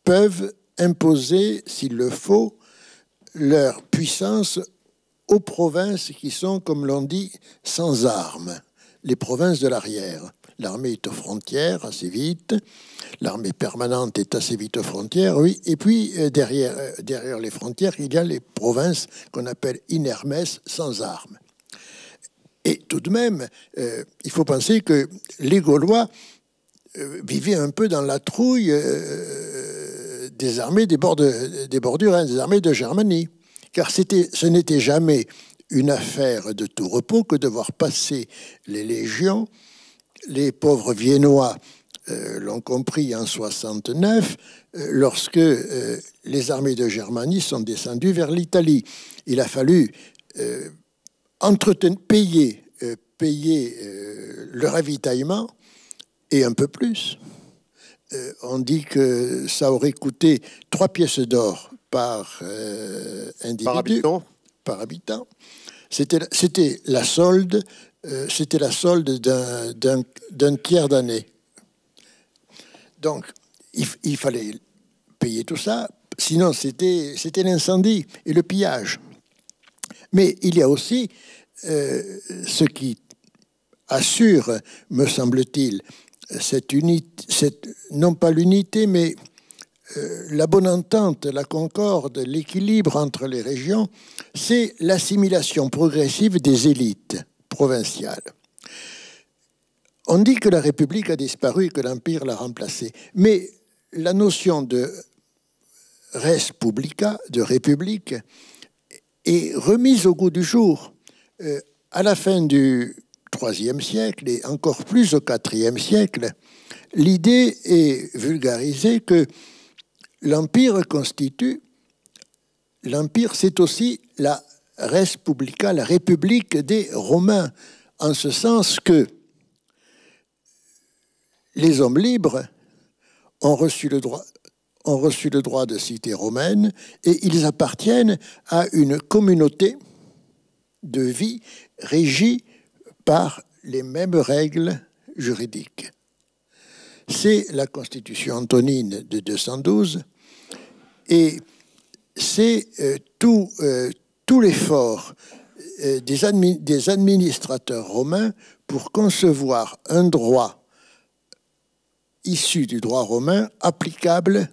peuvent imposer, s'il le faut, leur puissance aux provinces qui sont, comme l'on dit, sans armes, les provinces de l'arrière l'armée est aux frontières assez vite, l'armée permanente est assez vite aux frontières, oui. Et puis euh, euh, derrière, les frontières, il y a les provinces qu'on appelle inermes, sans armes. Et tout de même, euh, il faut penser que les Gaulois vivaient un peu dans la trouille des armées des, bords des bordures, hein, des armées de Germanie. Car ce n'était jamais une affaire de tout repos que de voir passer les légions les pauvres Viennois euh, l'ont compris en 69, euh, lorsque euh, les armées de Germanie sont descendues vers l'Italie. Il a fallu entretenir, payer, payer le ravitaillement et un peu plus. on dit que ça aurait coûté trois pièces d'or par individu. Par habitant. Par habitant. C'était la solde euh, c'était la solde d'un tiers d'année. Donc, il, fallait payer tout ça, sinon c'était l'incendie et le pillage. Mais il y a aussi euh, ce qui assure, me semble-t-il, non pas l'unité, mais euh, la bonne entente, la concorde, l'équilibre entre les régions, c'est l'assimilation progressive des élites provinciale. On dit que la République a disparu et que l'Empire l'a remplacée. Mais la notion de res publica, de République, est remise au goût du jour. Euh, à la fin du IIIe siècle et encore plus au IVe siècle, l'idée est vulgarisée que l'Empire constitue, l'Empire c'est aussi la res la République des Romains, en ce sens que les hommes libres ont reçu le droit, ont reçu le droit de cité romaine et ils appartiennent à une communauté de vie régie par les mêmes règles juridiques. C'est la Constitution antonine de 212 et c'est euh, tout, euh, tout l'effort euh, des, des administrateurs romains pour concevoir un droit issu du droit romain applicable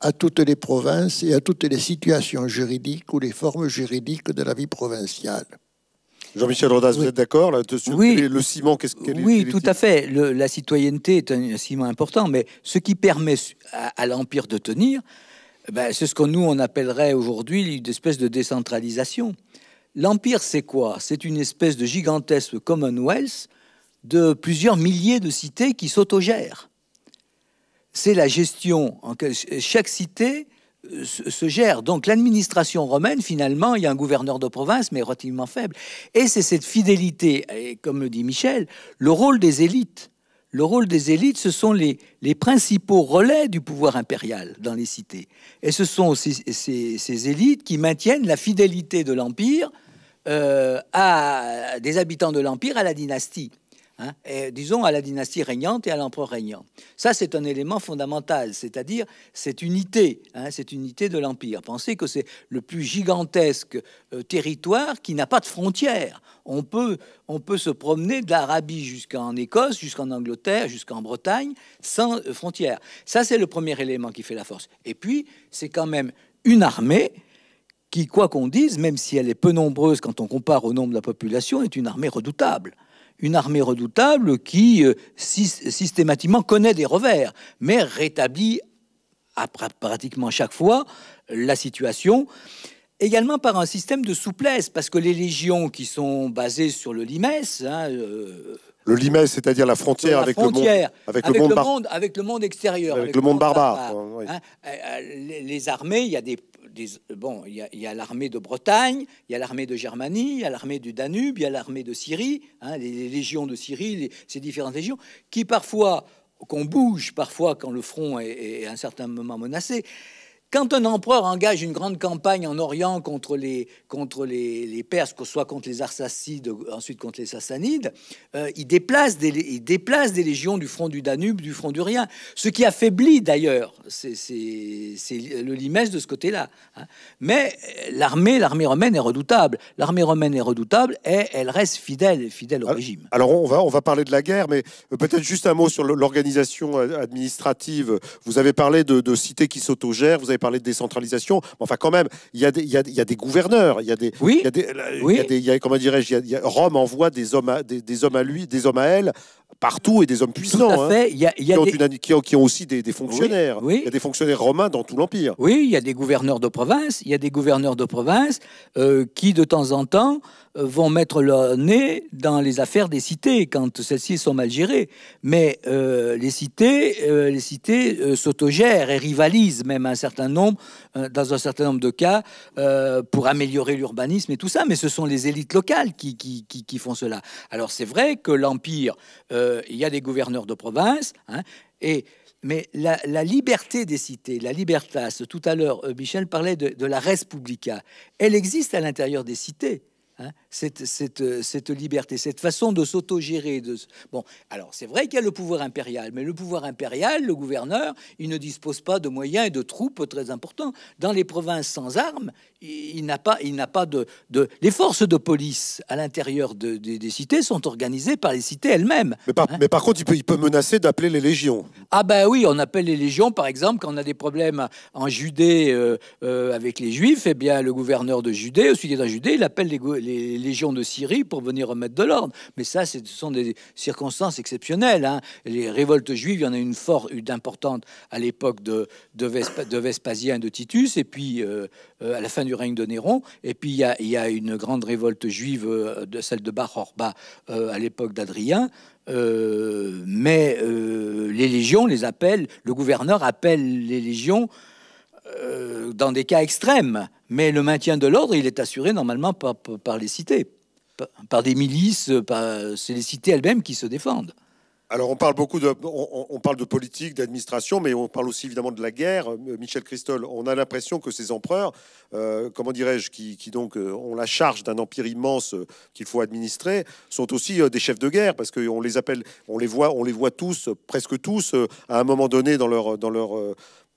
à toutes les provinces et à toutes les situations juridiques ou les formes juridiques de la vie provinciale. Jean-Michel Rodas, vous êtes d'accord là-dessus Oui. Le ciment, Oui, tout à fait. la citoyenneté est un, ciment important, mais ce qui permet à l'Empire de tenir, eh ben, c'est ce que nous, on appellerait aujourd'hui une espèce de décentralisation. L'Empire, c'est quoi C'est une espèce de gigantesque Commonwealth de plusieurs milliers de cités qui s'autogèrent. C'est la gestion, en chaque cité euh, se gère. Donc l'administration romaine, finalement, il y a un gouverneur de province, mais relativement faible. Et c'est cette fidélité, comme le dit Michel, le rôle des élites le rôle des élites, ce sont les, principaux relais du pouvoir impérial dans les cités. Et ce sont ces, élites qui maintiennent la fidélité de l'Empire euh, à des habitants de l'Empire à la dynastie. Hein, disons à la dynastie régnante et à l'empereur régnant. Ça, c'est un élément fondamental, c'est-à-dire cette unité, hein, cette unité de l'empire. Pensez que c'est le plus gigantesque euh, territoire qui n'a pas de frontières. On peut, se promener de l'Arabie jusqu'en Écosse, jusqu'en Angleterre, jusqu'en Bretagne, sans euh, frontières. Ça, c'est le premier élément qui fait la force. Et puis, c'est quand même une armée qui, quoi qu'on dise, même si elle est peu nombreuse quand on compare au nombre de la population, est une armée redoutable une armée redoutable qui euh, systématiquement connaît des revers, mais rétablit à pratiquement chaque fois la situation. Également par un système de souplesse, parce que les légions qui sont basées sur le Limès, hein, euh, le Limès, c'est-à-dire la frontière, avec, le monde, avec, le monde, avec, le monde, extérieur, avec, le, monde barbare. Hein. Euh, les armées, il y a des euh, bon, il y a, l'armée de Bretagne, il y a l'armée de Germanie, il y a l'armée du Danube, il y a l'armée de Syrie, hein, les, légions de Syrie, ces différentes légions, qui parfois, qu'on bouge parfois quand le front est à un certain moment menacé, quand un empereur engage une grande campagne en Orient contre les, contre les, les Perses, que soit contre les Arsacides, ensuite contre les Sassanides, euh, il, déplace des, il déplace des légions du front du Danube, du front du Rhin, ce qui affaiblit d'ailleurs c'est le Limès de ce côté-là. Hein. Mais l'armée, l'armée romaine est redoutable. L'armée romaine est redoutable et elle reste fidèle, fidèle au ah, régime. Alors on va, on va parler de la guerre, mais peut-être juste un mot sur l'organisation administrative. Vous avez parlé de, de cités qui s'autogèrent, vous avez parler de décentralisation, mais enfin quand même, il y, a des, des gouverneurs, il y a des, oui, y a des, des y a, comment dirais-je, Rome envoie des hommes, à, des, hommes à lui, des hommes à elle partout et des hommes puissants. Tout à fait. il y a, qui, ont une, qui, qui, ont aussi des, fonctionnaires. Oui, Il y a des fonctionnaires romains dans tout l'empire. Oui, il y a des gouverneurs de province. Il y a des gouverneurs de province qui, de temps en temps, vont mettre leur nez dans les affaires des cités quand celles-ci sont mal gérées. Mais les cités, les cités s'autogèrent et rivalisent même un certain nombre nombre, euh, dans un certain nombre de cas, euh, pour améliorer l'urbanisme et tout ça. Mais ce sont les élites locales qui, qui, font cela. Alors c'est vrai que l'empire, euh, il y a des gouverneurs de province, hein, et mais la, liberté des cités, la libertas, tout à l'heure, Michel parlait de, de la res publica, elle existe à l'intérieur des cités. Hein, euh, cette, liberté, cette façon de s'autogérer. De... Bon, alors c'est vrai qu'il y a le pouvoir impérial, mais le pouvoir impérial, le gouverneur, il ne dispose pas de moyens et de troupes très importants. Dans les provinces sans armes, il n'a pas, il n'a pas de, de, Les forces de police à l'intérieur des cités sont organisées par les cités elles-mêmes. Mais, par hein contre, il peut, menacer d'appeler les légions. Ah ben oui, on appelle les légions, par exemple, quand on a des problèmes en Judée euh, euh, avec les Juifs, eh bien, le gouverneur de Judée, au sud de la Judée, il appelle les, légions de Syrie pour venir remettre de l'ordre. Mais ça, ce sont des circonstances exceptionnelles. Hein. Les révoltes juives, il y en a une forte, une importante à l'époque de, Vespasien et de Titus, et puis euh, à la fin du du règne de Néron. Et puis il y a, une grande révolte juive, euh, de celle de Bar Orba euh, à l'époque d'Adrien. Euh, mais les légions les appellent, le gouverneur appelle les légions dans des cas extrêmes. Mais le maintien de l'ordre, il est assuré normalement par, les cités, par, par des milices, c'est les cités elles-mêmes qui se défendent. Alors on parle beaucoup de, on, parle de politique, d'administration, mais on parle aussi évidemment de la guerre. Euh, Michel Christol, on a l'impression que ces empereurs, euh, comment dirais-je, qui, donc euh, ont la charge d'un empire immense qu'il faut administrer, sont aussi des chefs de guerre parce qu'on les appelle, on les voit, on les voit tous, presque tous, à un moment donné dans leur, dans leur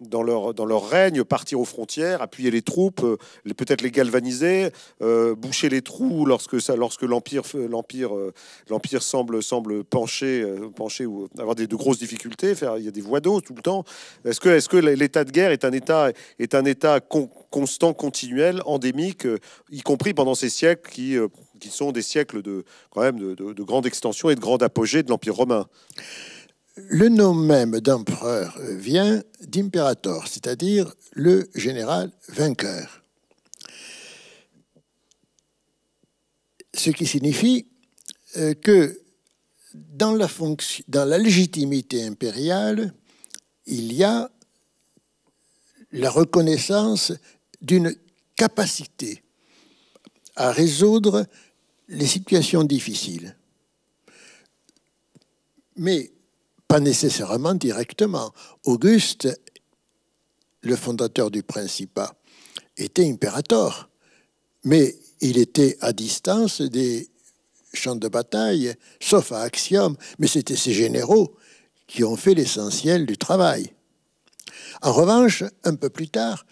dans leur, dans leur règne, partir aux frontières, appuyer les troupes, euh, peut-être les galvaniser, euh, boucher les trous lorsque, ça, lorsque l'Empire, l'empire, euh, l'empire semble, semble pencher, pencher ou avoir des, de grosses difficultés. Faire, il y a des voies d'eau tout le temps. Est-ce que, est-ce que l'état de guerre est un état, est un état constant, continuel, endémique, y compris pendant ces siècles qui, qui sont des siècles de, quand même de, de, de grande extension et de grand apogée de l'Empire romain le nom même d'empereur vient d'imperator, c'est-à-dire le général vainqueur. Ce qui signifie euh, que dans la, dans la légitimité impériale, il y a la reconnaissance d'une capacité à résoudre les situations difficiles. Mais pas nécessairement directement. Auguste, le fondateur du Principat, était impérateur, mais il était à distance des champs de bataille, sauf à Axiom, mais c'était ses généraux qui ont fait l'essentiel du travail. En revanche, un peu plus tard,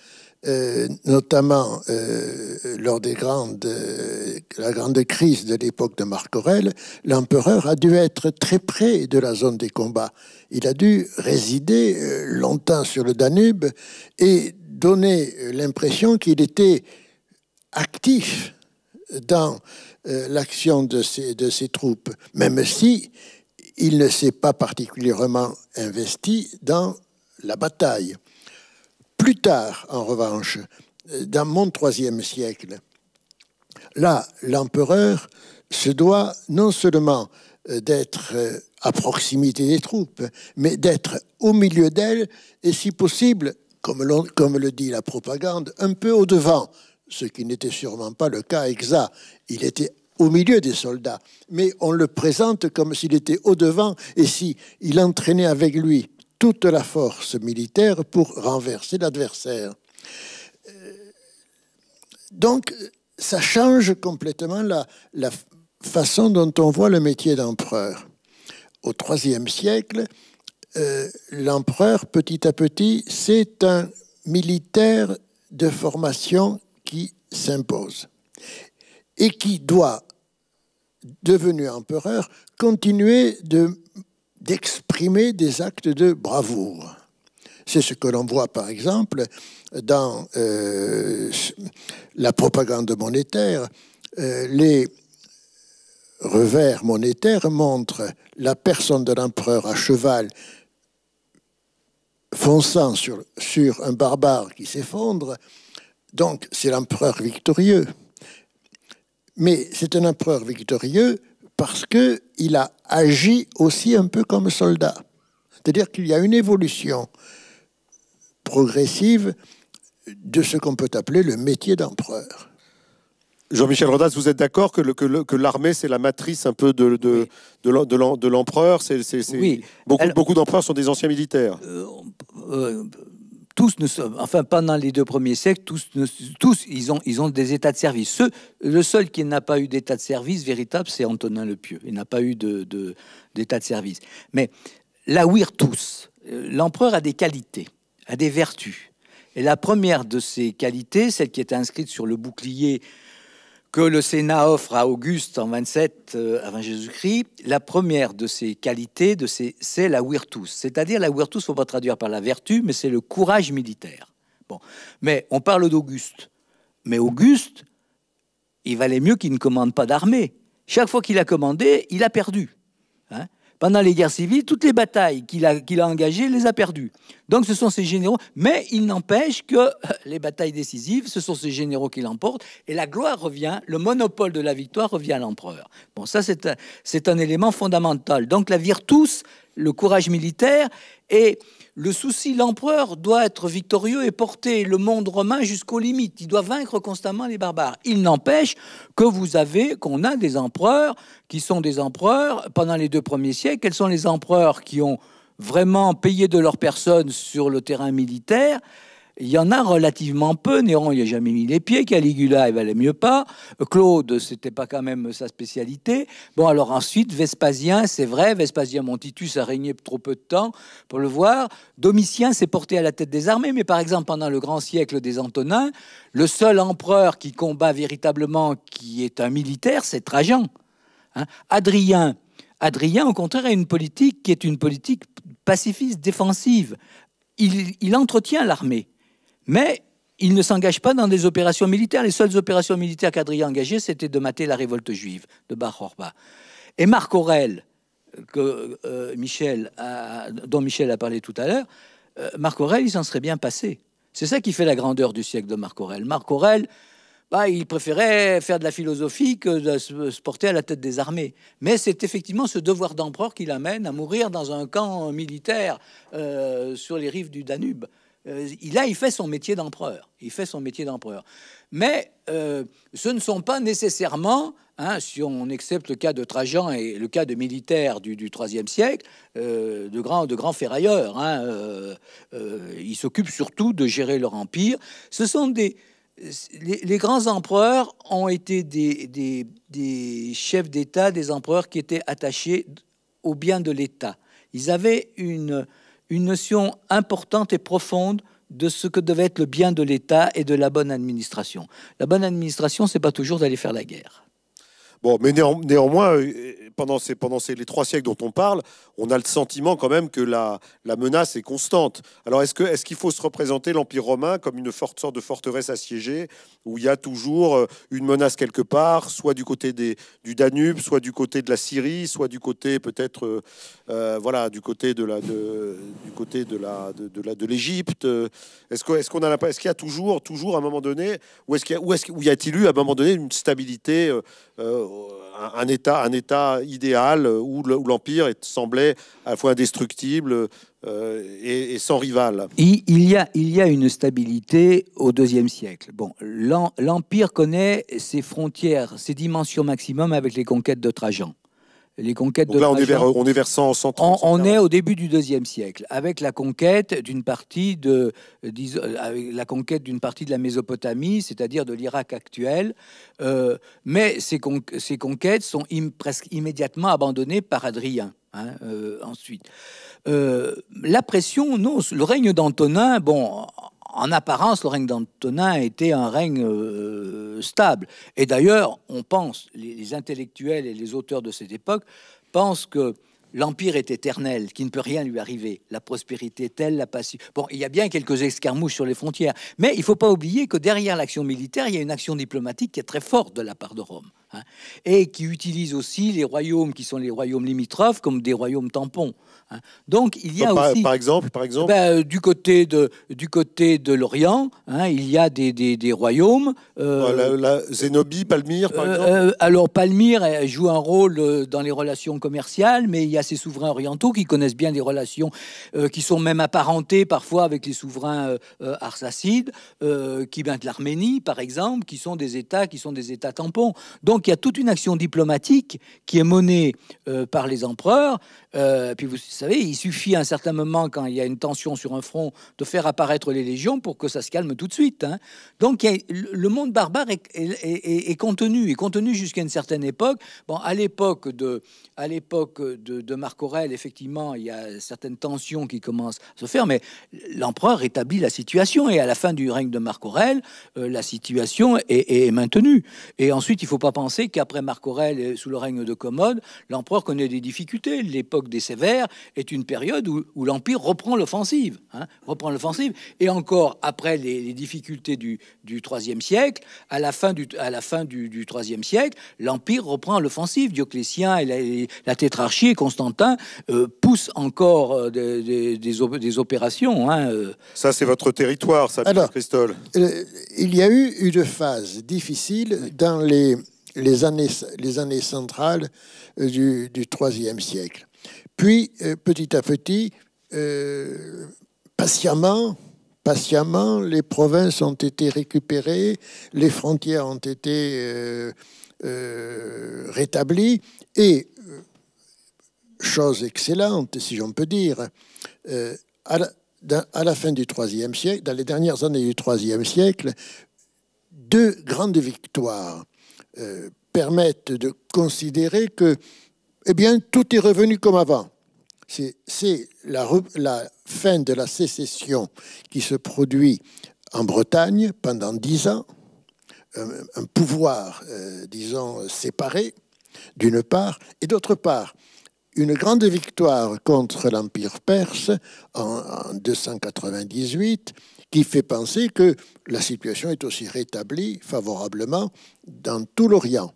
euh, notamment euh, lors des grandes, euh, la grande crise de l'époque de Marc Aurel, l'empereur a dû être très près de la zone des combats. Il a dû résider longtemps sur le Danube et donner l'impression qu'il était actif dans l'action de ses, de ses troupes, même si il ne s'est pas particulièrement investi dans la bataille. Plus tard, en revanche, dans mon troisième siècle, là, l'empereur se doit non seulement d'être à proximité des troupes, mais d'être au milieu d'elles et, si possible, comme, comme le dit la propagande, un peu au devant, ce qui n'était sûrement pas le cas exact. Il était au milieu des soldats, mais on le présente comme s'il était au devant et s'il il entraînait avec lui toute la force militaire pour renverser l'adversaire. Euh, donc, ça change complètement la, façon dont on voit le métier d'empereur. Au troisième siècle, euh, l'empereur, petit à petit, c'est un militaire de formation qui s'impose et qui doit, devenu empereur, continuer de d'exprimer des actes de bravoure. C'est ce que l'on voit par exemple dans euh, la propagande monétaire. Euh, les revers monétaires montrent la personne de l'empereur à cheval fonçant sur, sur un barbare qui s'effondre. Donc c'est l'empereur victorieux. Mais c'est un empereur victorieux parce qu'il a agi aussi un peu comme soldat. C'est-à-dire qu'il y a une évolution progressive de ce qu'on peut appeler le métier d'empereur. Jean-Michel Rodas, vous êtes d'accord que, l'armée, c'est la matrice un peu de, de, de l'empereur oui. Beaucoup, beaucoup d'empereurs sont des anciens militaires. Euh, euh, tous ne sont, enfin pendant les deux premiers siècles, tous, ils, ont, ils ont des états de service. Ce le seul qui n'a pas eu d'état de service véritable, c'est Antonin le Pieux. Il n'a pas eu d'état de, d'état de, service. Mais la ouïr tous, euh, l'empereur a des qualités, a des vertus. Et la première de ces qualités, celle qui est inscrite sur le bouclier que le Sénat offre à Auguste en 27 euh, avant Jésus-Christ, la première de ses qualités, c'est la virtus. C'est-à-dire la virtus, faut pas traduire par la vertu, mais c'est le courage militaire. Bon, mais on parle d'Auguste. Mais Auguste, il valait mieux qu'il ne commande pas d'armée. Chaque fois qu'il a commandé, il a perdu pendant les guerres civiles, toutes les batailles qu'il a, qu'il a engagées, les a perdues. Donc ce sont ses généraux, mais il n'empêche que euh, les batailles décisives, ce sont ses généraux qui l'emportent, et la gloire revient, le monopole de la victoire revient à l'empereur. Bon, ça c'est un, c'est un élément fondamental. Donc la virtus, le courage militaire, et le souci, l'empereur doit être victorieux et porter le monde romain jusqu'aux limites. Il doit vaincre constamment les barbares. Il n'empêche que vous avez, qu'on a des empereurs qui sont des empereurs pendant les deux premiers siècles. Quels sont les empereurs qui ont vraiment payé de leur personne sur le terrain militaire il y en a relativement peu. Néron, il n'y a jamais mis les pieds. Caligula, il valait mieux pas. Claude, c'était pas quand même sa spécialité. Bon, alors ensuite, Vespasien, c'est vrai. Vespasien Montitus a régné trop peu de temps pour le voir. Domitien s'est porté à la tête des armées. Mais par exemple, pendant le grand siècle des Antonins, le seul empereur qui combat véritablement, qui est un militaire, c'est Trajan. Hein. Adrien. Adrien, au contraire, a une politique qui est une politique pacifiste défensive. il entretient l'armée. Mais il ne s'engage pas dans des opérations militaires. Les seules opérations militaires a engagées, c'était de mater la révolte juive de Bar horba Et Marc Aurel, euh, dont Michel a parlé tout à l'heure, euh, Marc Aurel, il s'en serait bien passé. C'est ça qui fait la grandeur du siècle de Marc Aurel. Marc Aurel, bah, il préférait faire de la philosophie que de se porter à la tête des armées. Mais c'est effectivement ce devoir d'empereur qui l'amène à mourir dans un camp militaire euh, sur les rives du Danube. Euh, là, il fait son métier d'empereur. Il fait son métier d'empereur. Mais euh, ce ne sont pas nécessairement, hein, si on accepte le cas de Trajan et le cas de militaires du, IIIe siècle, euh, de, grands, de grands ferrailleurs. Hein, euh, ils s'occupent surtout de gérer leur empire. Ce sont des, les, grands empereurs ont été des, des chefs d'État, des empereurs qui étaient attachés au bien de l'État. Ils avaient une une notion importante et profonde de ce que devait être le bien de l'État et de la bonne administration. La bonne administration, ce n'est pas toujours d'aller faire la guerre. Bon, mais néanmoins, euh, pendant, ces, pendant ces, les trois siècles dont on parle, on a le sentiment quand même que la, la menace est constante. Alors est-ce qu'il est qu'il faut se représenter l'Empire romain comme une forte, sorte de forteresse assiégée où il y a toujours euh, une menace quelque part, soit du côté des, du Danube, soit du côté de la Syrie, soit du côté peut-être euh, euh, voilà du côté de la de, du côté de la de, de l'Égypte. Est-ce qu'on est qu'on a est-ce qu'il y a toujours toujours à un moment donné ou est-ce qu'il où est-ce y a-t-il eu à un moment donné une stabilité un, état un état euh, idéal euh, où l'Empire semblait à la fois indestructible euh, et, sans rival. Il, y a, il y a une stabilité au deuxième siècle. Bon, l'Empire connaît ses frontières, ses dimensions maximum avec les conquêtes de Trajan les conquêtes de on est, vers, on est vers On, est au début du deuxième siècle, avec la conquête d'une partie de, euh, euh, avec la conquête d'une partie de la Mésopotamie, c'est-à-dire de l'Irak actuel. Euh, mais ces, con, ces, conquêtes sont im, presque immédiatement abandonnées par Adrien. Hein, euh, ensuite, euh, la pression, non, le règne d'Antonin, bon, en apparence, le règne d'Antonin a été un règne euh, stable. Et d'ailleurs, on pense, les, les, intellectuels et les auteurs de cette époque pensent que l'empire est éternel, qu'il ne peut rien lui arriver. La prospérité est telle, la passion. Bon, il y a bien quelques escarmouches sur les frontières, mais il ne faut pas oublier que derrière l'action militaire, il y a une action diplomatique qui est très forte de la part de Rome. Hein, et qui utilise aussi les royaumes qui sont les royaumes limitrophes comme des royaumes tampons. Hein. Donc il y a par, aussi, par exemple, par exemple, ben, euh, du côté de du côté de l'Orient, hein, il y a des, des, royaumes. Euh, la, la Zénobie, Palmyre, par euh, exemple. alors Palmyre joue un rôle dans les relations commerciales, mais il y a ces souverains orientaux qui connaissent bien des relations qui sont même apparentés parfois avec les souverains arsacides, qui viennent de l'Arménie, par exemple, qui sont des États qui sont des États tampons. Donc il y a toute une action diplomatique qui est menée euh, par les empereurs euh, puis vous savez, il suffit à un certain moment, quand il y a une tension sur un front, de faire apparaître les légions pour que ça se calme tout de suite. Hein. Donc le monde barbare est, contenu, est contenu jusqu'à une certaine époque. Bon, à l'époque de, à l'époque de, Marc Aurèle, effectivement, il y a certaines tensions qui commencent à se faire, mais l'empereur rétablit la situation et à la fin du règne de Marc Aurèle, euh, la situation est, maintenue. Et ensuite, il ne faut pas penser qu'après Marc Aurèle, sous le règne de Commode, l'empereur connaît des difficultés. L'époque des Sévères est une période où, l'Empire reprend l'offensive, hein, reprend l'offensive, et encore après les, difficultés du, IIIe siècle, à la fin du, à la fin du, siècle, l'Empire reprend l'offensive. Dioclétien et la, Tétrarchie Constantin euh, poussent encore euh, des, des, opérations. Hein, euh. Ça, c'est votre territoire, ça, Alors, il y a eu une phase difficile dans les les années, les années centrales du, du IIIe siècle. Puis, euh, petit à petit, euh, patiemment, patiemment, les provinces ont été récupérées, les frontières ont été euh, rétablies et, chose excellente, si j'en peux dire, à la, à, la, fin du IIIe siècle, dans les dernières années du IIIe siècle, deux grandes victoires permettent de considérer que eh bien, tout est revenu comme avant. C'est la, fin de la sécession qui se produit en Bretagne pendant dix ans, un pouvoir, euh, disons, séparé, d'une part, et d'autre part, une grande victoire contre l'Empire perse en 298, qui fait penser que la situation est aussi rétablie favorablement dans tout l'Orient.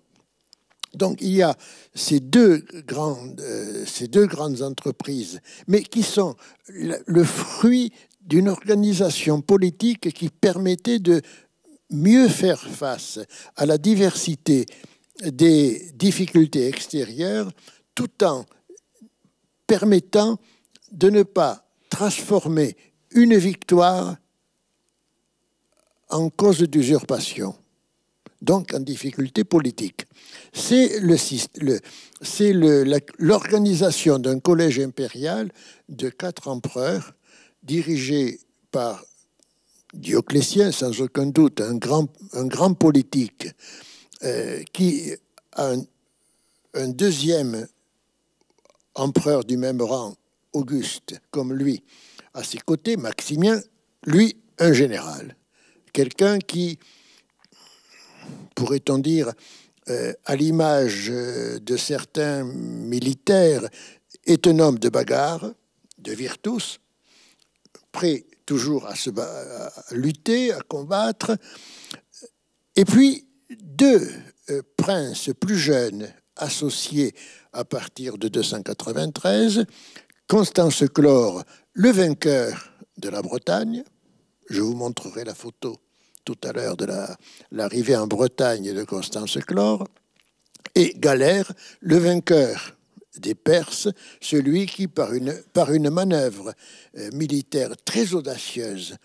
Donc il y a ces deux grandes, euh, entreprises, mais qui sont le fruit d'une organisation politique qui permettait de mieux faire face à la diversité des difficultés extérieures tout en permettant de ne pas transformer une victoire en cause d'usurpation donc en difficulté politique. C'est l'organisation d'un collège impérial de quatre empereurs dirigé par Dioclétien, sans aucun doute, un grand, un grand politique euh, qui a un, deuxième empereur du même rang, Auguste, comme lui, à ses côtés, Maximien, lui, un général, quelqu'un qui pourrait-on dire, euh, à l'image euh, de certains militaires, est un homme de bagarre, de virtus, prêt toujours à, se lutter, à combattre. Et puis, deux euh, princes plus jeunes, associés à partir de 293, Constance Clore, le vainqueur de la Bretagne, je vous montrerai la photo tout à l'heure de l'arrivée en Bretagne de Constance Clore, et Galère, le vainqueur des Perses, celui qui, par une, par une manœuvre euh, militaire très audacieuse,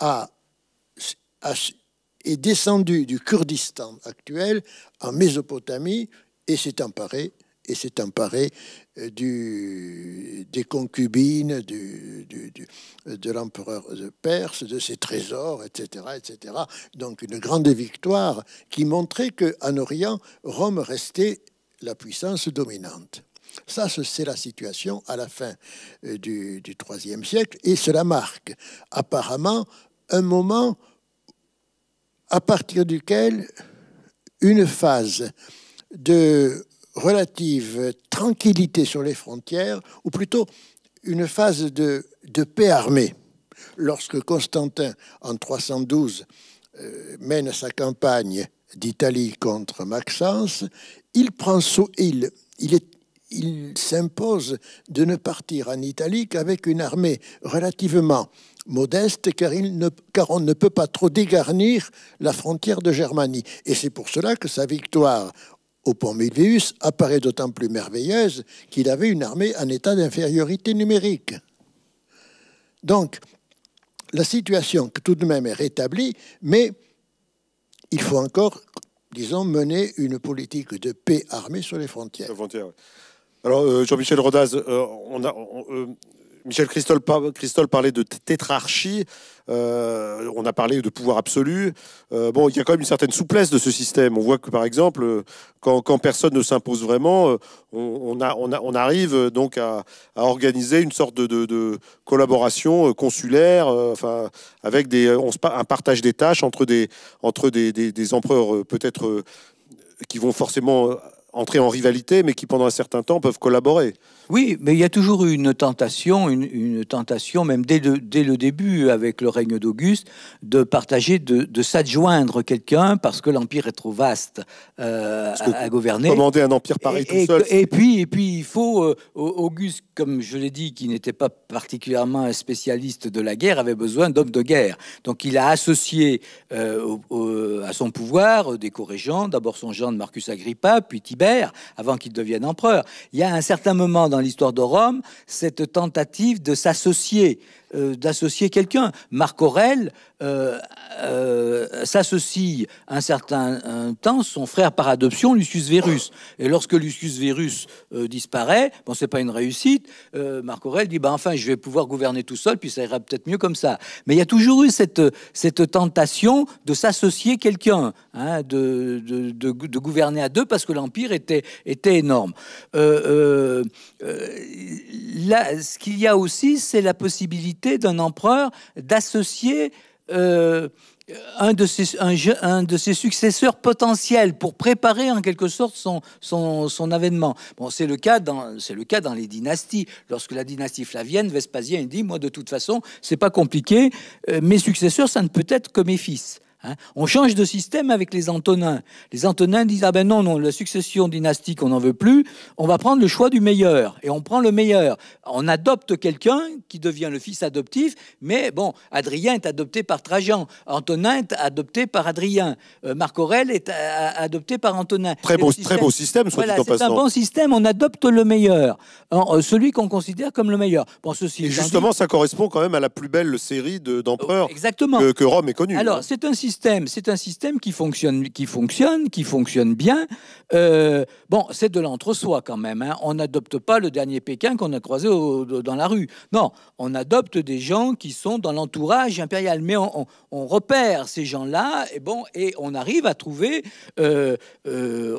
a, a, est descendu du Kurdistan actuel en Mésopotamie et s'est emparé et s'est emparé euh, du, des concubines du, de l'empereur de Perse, de ses trésors, etc., etc. Donc une grande victoire qui montrait qu'en Orient, Rome restait la puissance dominante. Ça, c'est la situation à la fin euh, du, du IIIe siècle et cela marque apparemment un moment à partir duquel une phase de relative tranquillité sur les frontières, ou plutôt une phase de, paix armée. Lorsque Constantin, en 312, euh, mène sa campagne d'Italie contre Maxence, il prend il, il s'impose de ne partir en Italie qu'avec une armée relativement modeste, car, il ne, car, on ne peut pas trop dégarnir la frontière de Germanie. Et c'est pour cela que sa victoire au pont Milvius apparaît d'autant plus merveilleuse qu'il avait une armée en état d'infériorité numérique. Donc, la situation tout de même est rétablie, mais il faut encore, disons, mener une politique de paix armée sur les frontières. Alors, euh, Jean-Michel Rodaz, euh, on a, euh, Michel Christol, parlait de tétrarchie, euh, on a parlé de pouvoir absolu. Euh, bon, il y a quand même une certaine souplesse de ce système. On voit que, par exemple, quand, personne ne s'impose vraiment, euh, on, arrive donc à, organiser une sorte de, collaboration consulaire, enfin, avec des, un partage des tâches entre des, entre des empereurs peut-être qui vont forcément entrer en rivalité, mais qui pendant un certain temps peuvent collaborer. Oui, mais il y a toujours eu une tentation, une, tentation, même dès le, début avec le règne d'Auguste, de partager, de, s'adjoindre quelqu'un parce que l'empire est trop vaste euh, à, gouverner. Commander un empire pareil et, tout seul. Et puis, et puis il faut euh, Auguste, comme je l'ai dit, qui n'était pas particulièrement un spécialiste de la guerre, avait besoin d'hommes de guerre. Donc il a associé euh, à son pouvoir des co-régents, d'abord son gendre Marcus Agrippa, puis Tibère, avant qu'il devienne empereur. Il y a un certain moment dans l'histoire de Rome cette tentative de s'associer euh, d'associer quelqu'un. Marc Aurel euh, euh, s'associe un certain temps son frère par adoption, Lucius Verus. Et lorsque Lucius Verus disparaît, bon, c'est pas une réussite, Marc Aurel dit, bah, enfin, je vais pouvoir gouverner tout seul, puis ça ira peut-être mieux comme ça. Mais il y a toujours eu cette, cette tentation de s'associer quelqu'un, hein, de, de, gouverner à deux, parce que l'Empire était, était énorme. là, ce qu'il y a aussi, c'est la possibilité d'un empereur d'associer euh, un, de ses, un, de ses successeurs potentiels pour préparer en quelque sorte son, avènement. Bon, c'est le, cas dans, c'est le cas dans les dynasties. Lorsque la dynastie flavienne, Vespasien dit Moi, de toute façon, c'est pas compliqué, euh, mes successeurs, ça ne peut être que mes fils. Hein. on change de système avec les Antonins. Les Antonins disent Ah ben non, non, la succession dynastique, on n'en veut plus, on va prendre le choix du meilleur. Et on prend le meilleur. On adopte quelqu'un qui devient le fils adoptif, mais bon, Adrien est adopté par Trajan, Antonin est adopté par Adrien, euh, Marc Aurèle est euh, adopté par Antonin. Très, beau, système, très beau système, C'est un bon système, on adopte le meilleur, euh, celui qu'on considère comme le meilleur. Bon, ceci Et justement, ça correspond quand même à la plus belle série d'empereurs exactement que, Rome est connue. Alors, hein. c'est un c'est un système qui fonctionne, qui fonctionne, qui fonctionne bien. Euh, bon, c'est de l'entre-soi quand même. Hein. On n'adopte pas le dernier Pékin qu'on a croisé dans la rue. Non, on adopte des gens qui sont dans l'entourage impérial. Mais on, repère ces gens-là et, bon, et on arrive à trouver, euh, euh,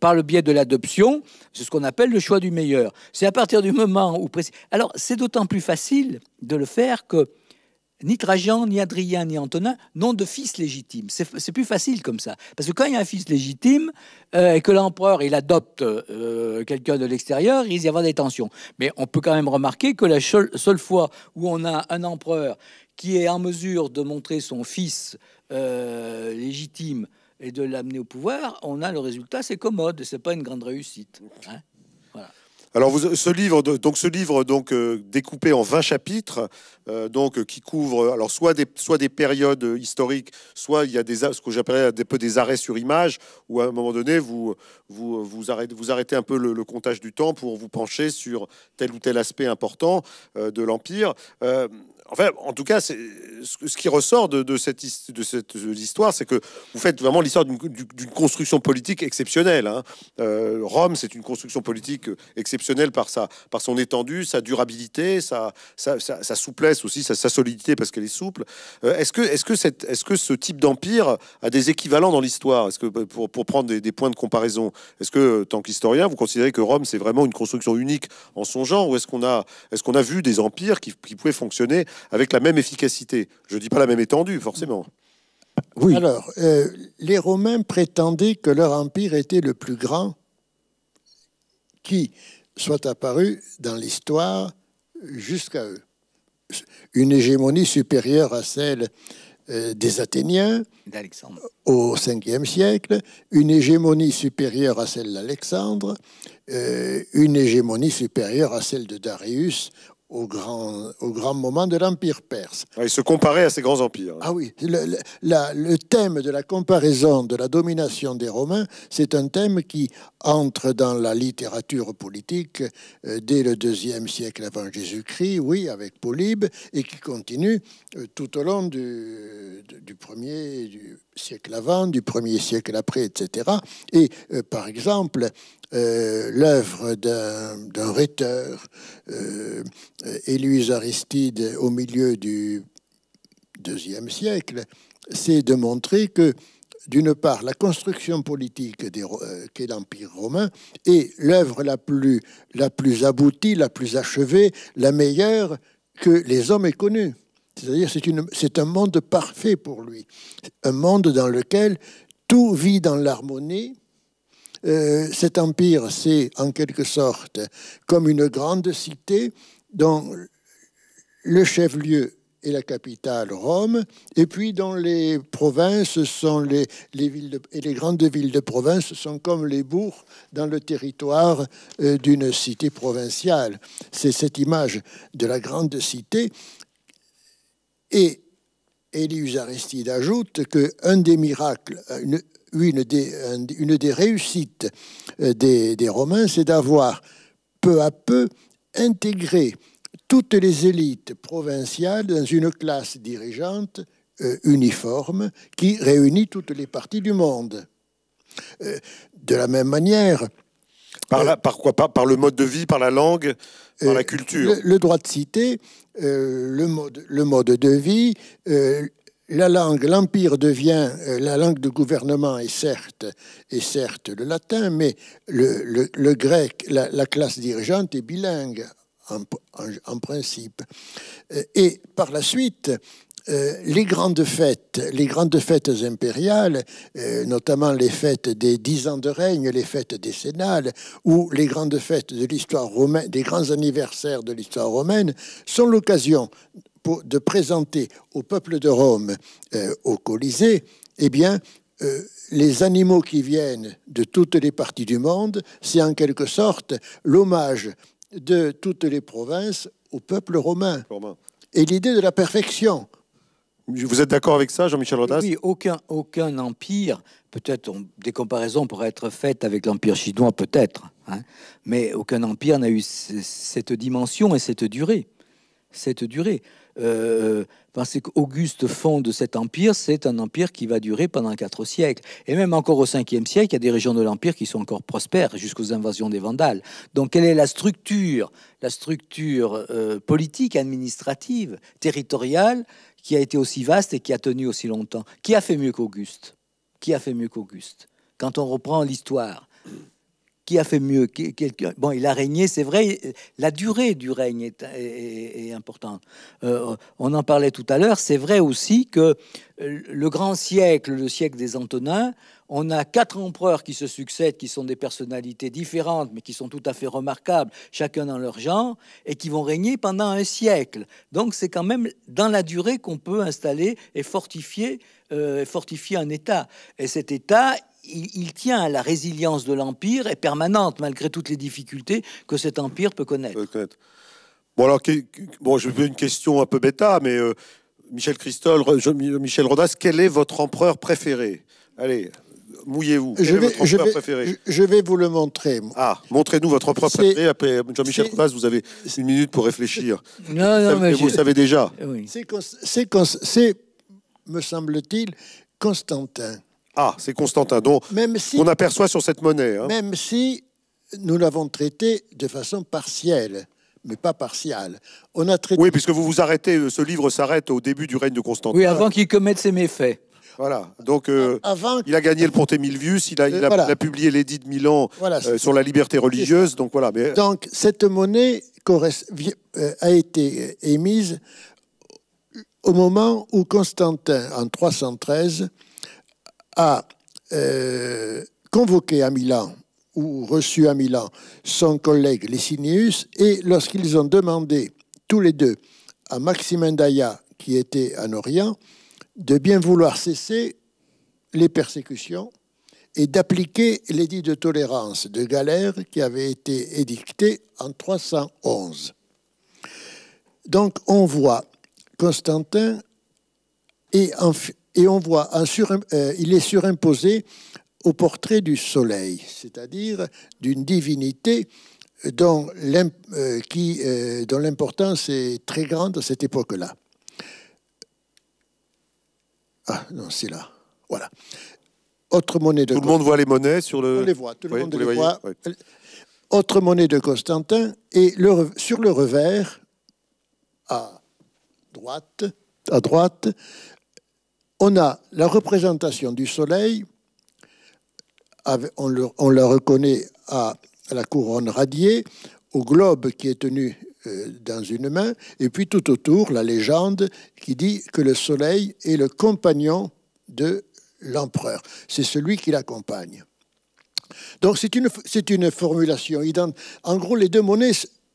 par le biais de l'adoption, c'est ce qu'on appelle le choix du meilleur. C'est à partir du moment où... Alors, c'est d'autant plus facile de le faire que ni Trajan, ni Adrien, ni Antonin n'ont de fils légitime. C'est plus facile comme ça. Parce que quand il y a un fils légitime euh, et que l'empereur il adopte euh, quelqu'un de l'extérieur, il y a avoir des tensions. Mais on peut quand même remarquer que la seule fois où on a un empereur qui est en mesure de montrer son fils euh, légitime et de l'amener au pouvoir, on a le résultat, c'est commode, c'est pas une grande réussite. Hein. Alors, ce livre, donc ce livre, donc euh, découpé en 20 chapitres, euh, donc qui couvre, alors soit des, soit des périodes historiques, soit il y a des, ce que j'appellerais un peu des arrêts sur image, où à un moment donné vous vous vous arrêtez, vous arrêtez un peu le, comptage du temps pour vous pencher sur tel ou tel aspect important euh, de l'empire. Enfin, en tout cas, ce, ce qui ressort de, cette, histoire, c'est que vous faites vraiment l'histoire d'une construction politique exceptionnelle. Hein. Euh, Rome, c'est une construction politique exceptionnelle par, sa, par son étendue, sa durabilité, sa, souplesse aussi, sa, solidité parce qu'elle est souple. Euh, est-ce que, est -ce que, est -ce que ce type d'empire a des équivalents dans l'histoire Est-ce que pour, prendre des, points de comparaison, est-ce que, euh, tant qu'historien, vous considérez que Rome, c'est vraiment une construction unique en son genre, ou est-ce qu'on a, est qu'on a vu des empires qui pouvaient fonctionner avec la même efficacité. Je ne dis pas la même étendue, forcément. Oui. Alors, euh, les Romains prétendaient que leur empire était le plus grand qui soit apparu dans l'histoire jusqu'à eux. Une hégémonie supérieure à celle euh, des Athéniens au 5e siècle, une hégémonie supérieure à celle d'Alexandre, euh, une hégémonie supérieure à celle de Darius au grand, au grand moment de l'Empire perse. Ah, il se comparait à ces grands empires. Ah oui, le, thème de la comparaison de la domination des Romains, c'est un thème qui entre dans la littérature politique euh, dès le deuxième siècle avant Jésus-Christ, oui, avec Polybe, et qui continue euh, tout au long du, du premier, du siècle avant, du premier siècle après, etc. Et euh, par exemple, euh, l'œuvre d'un rhéteur, euh, Aristide, au milieu du deuxième siècle, c'est de montrer que, d'une part, la construction politique euh, qu'est l'Empire romain est l'œuvre la plus, la plus aboutie, la plus achevée, la meilleure que les hommes aient connue. C'est-à-dire c'est un monde parfait pour lui, un monde dans lequel tout vit dans l'harmonie. Euh, cet empire, c'est en quelque sorte comme une grande cité dont le chef-lieu est la capitale Rome, et puis dont les provinces sont les, villes et les grandes villes de province sont comme les bourgs dans le territoire euh, d'une cité provinciale. C'est cette image de la grande cité et Elius Aristide ajoute qu'un des miracles, une, des, réussites euh, des, Romains, c'est d'avoir peu à peu intégré toutes les élites provinciales dans une classe dirigeante euh, uniforme qui réunit toutes les parties du monde. Euh, de la même manière. Par, par quoi Par le mode de vie, par la langue euh, la culture. Le, droit de cité, euh, le, mode, le mode de vie, euh, la langue, l'empire devient la langue de gouvernement est certes, est certes le latin, mais le, grec, la, classe dirigeante est bilingue en principe. Et par la suite, euh, les grandes fêtes, les grandes fêtes impériales, euh, notamment les fêtes des dix ans de règne, les fêtes décennales, ou les grandes fêtes de l'histoire romaine, des grands anniversaires de l'histoire romaine, sont l'occasion de présenter au peuple de Rome, euh, au Colisée, eh bien, les animaux qui viennent de toutes les parties du monde, c'est en quelque sorte l'hommage de toutes les provinces au peuple romain. Et l'idée de la perfection vous êtes d'accord avec ça, Jean-Michel Rodas Oui, aucun, empire, peut-être des comparaisons pourraient être faites avec l'empire chinois, peut-être, hein. mais aucun empire n'a eu cette dimension et cette durée. Cette durée. Euh, parce qu'Auguste fonde cet empire, c'est un empire qui va durer pendant quatre siècles. Et même encore au 5 siècle, il y a des régions de l'empire qui sont encore prospères jusqu'aux invasions des Vandales. Donc quelle est la structure, la structure euh, politique, administrative, territoriale qui a été aussi vaste et qui a tenu aussi longtemps Qui a fait mieux qu'Auguste Qui a fait mieux qu'Auguste Quand on reprend l'histoire, a fait mieux Quelqu'un. Bon, il a régné, c'est vrai. La durée du règne est, importante. Euh, on en parlait tout à l'heure. C'est vrai aussi que le grand siècle, le siècle des Antonins, on a quatre empereurs qui se succèdent, qui sont des personnalités différentes, mais qui sont tout à fait remarquables, chacun dans leur genre, et qui vont régner pendant un siècle. Donc c'est quand même dans la durée qu'on peut installer et fortifier, euh, fortifier un État. Et cet État, il, tient à la résilience de l'Empire et permanente, malgré toutes les difficultés que cet Empire peut connaître. Bon, alors, bon, je veux une question un peu bêta, mais euh, Michel Christol, Michel Rodas, quel est votre empereur préféré Allez, mouillez-vous. Je, vais vous le montrer. Ah, montrez-nous votre empereur préféré. Après Jean-Michel Rodas, vous avez une minute pour réfléchir. Non, non, mais vous savez déjà. c'est C'est, me semble-t-il, Constantin. Ah, c'est Constantin, donc on aperçoit sur cette monnaie. Hein. Même si nous l'avons traité de façon partielle, mais pas partiale. On a traité... Oui, puisque vous vous arrêtez, euh, ce livre s'arrête au début du règne de Constantin. Oui, avant qu'il commette ses méfaits. Voilà, donc euh, avant... il a gagné le pont Milvius, il a, il a, publié l'édit de Milan euh, sur la liberté religieuse, donc voilà. Donc cette monnaie a été émise au moment où Constantin, en 313, a euh, convoqué à Milan ou reçu à Milan son collègue Licinius, et lorsqu'ils ont demandé tous les deux à Maximin Daya, qui était en Orient, de bien vouloir cesser les persécutions et d'appliquer l'édit de tolérance de Galère qui avait été édicté en 311. Donc on voit Constantin et en, et on voit, euh, il est surimposé au portrait du soleil, c'est-à-dire d'une divinité euh, euh, dont l'importance est très grande à cette époque-là. Ah non, c'est là. Voilà. Autre monnaie de. Tout le monde voit les monnaies sur le. On les voit. Tout le monde les, voit. Autre monnaie de Constantin et sur le revers, à droite, à droite, on a la représentation du Soleil, on, le, la reconnaît à, la couronne radiée, au globe qui est tenu euh, dans une main, et puis tout autour, la légende qui dit que le soleil est le compagnon de l'empereur. C'est celui qui l'accompagne. Donc c'est une, c'est une formulation En gros, les deux monnaies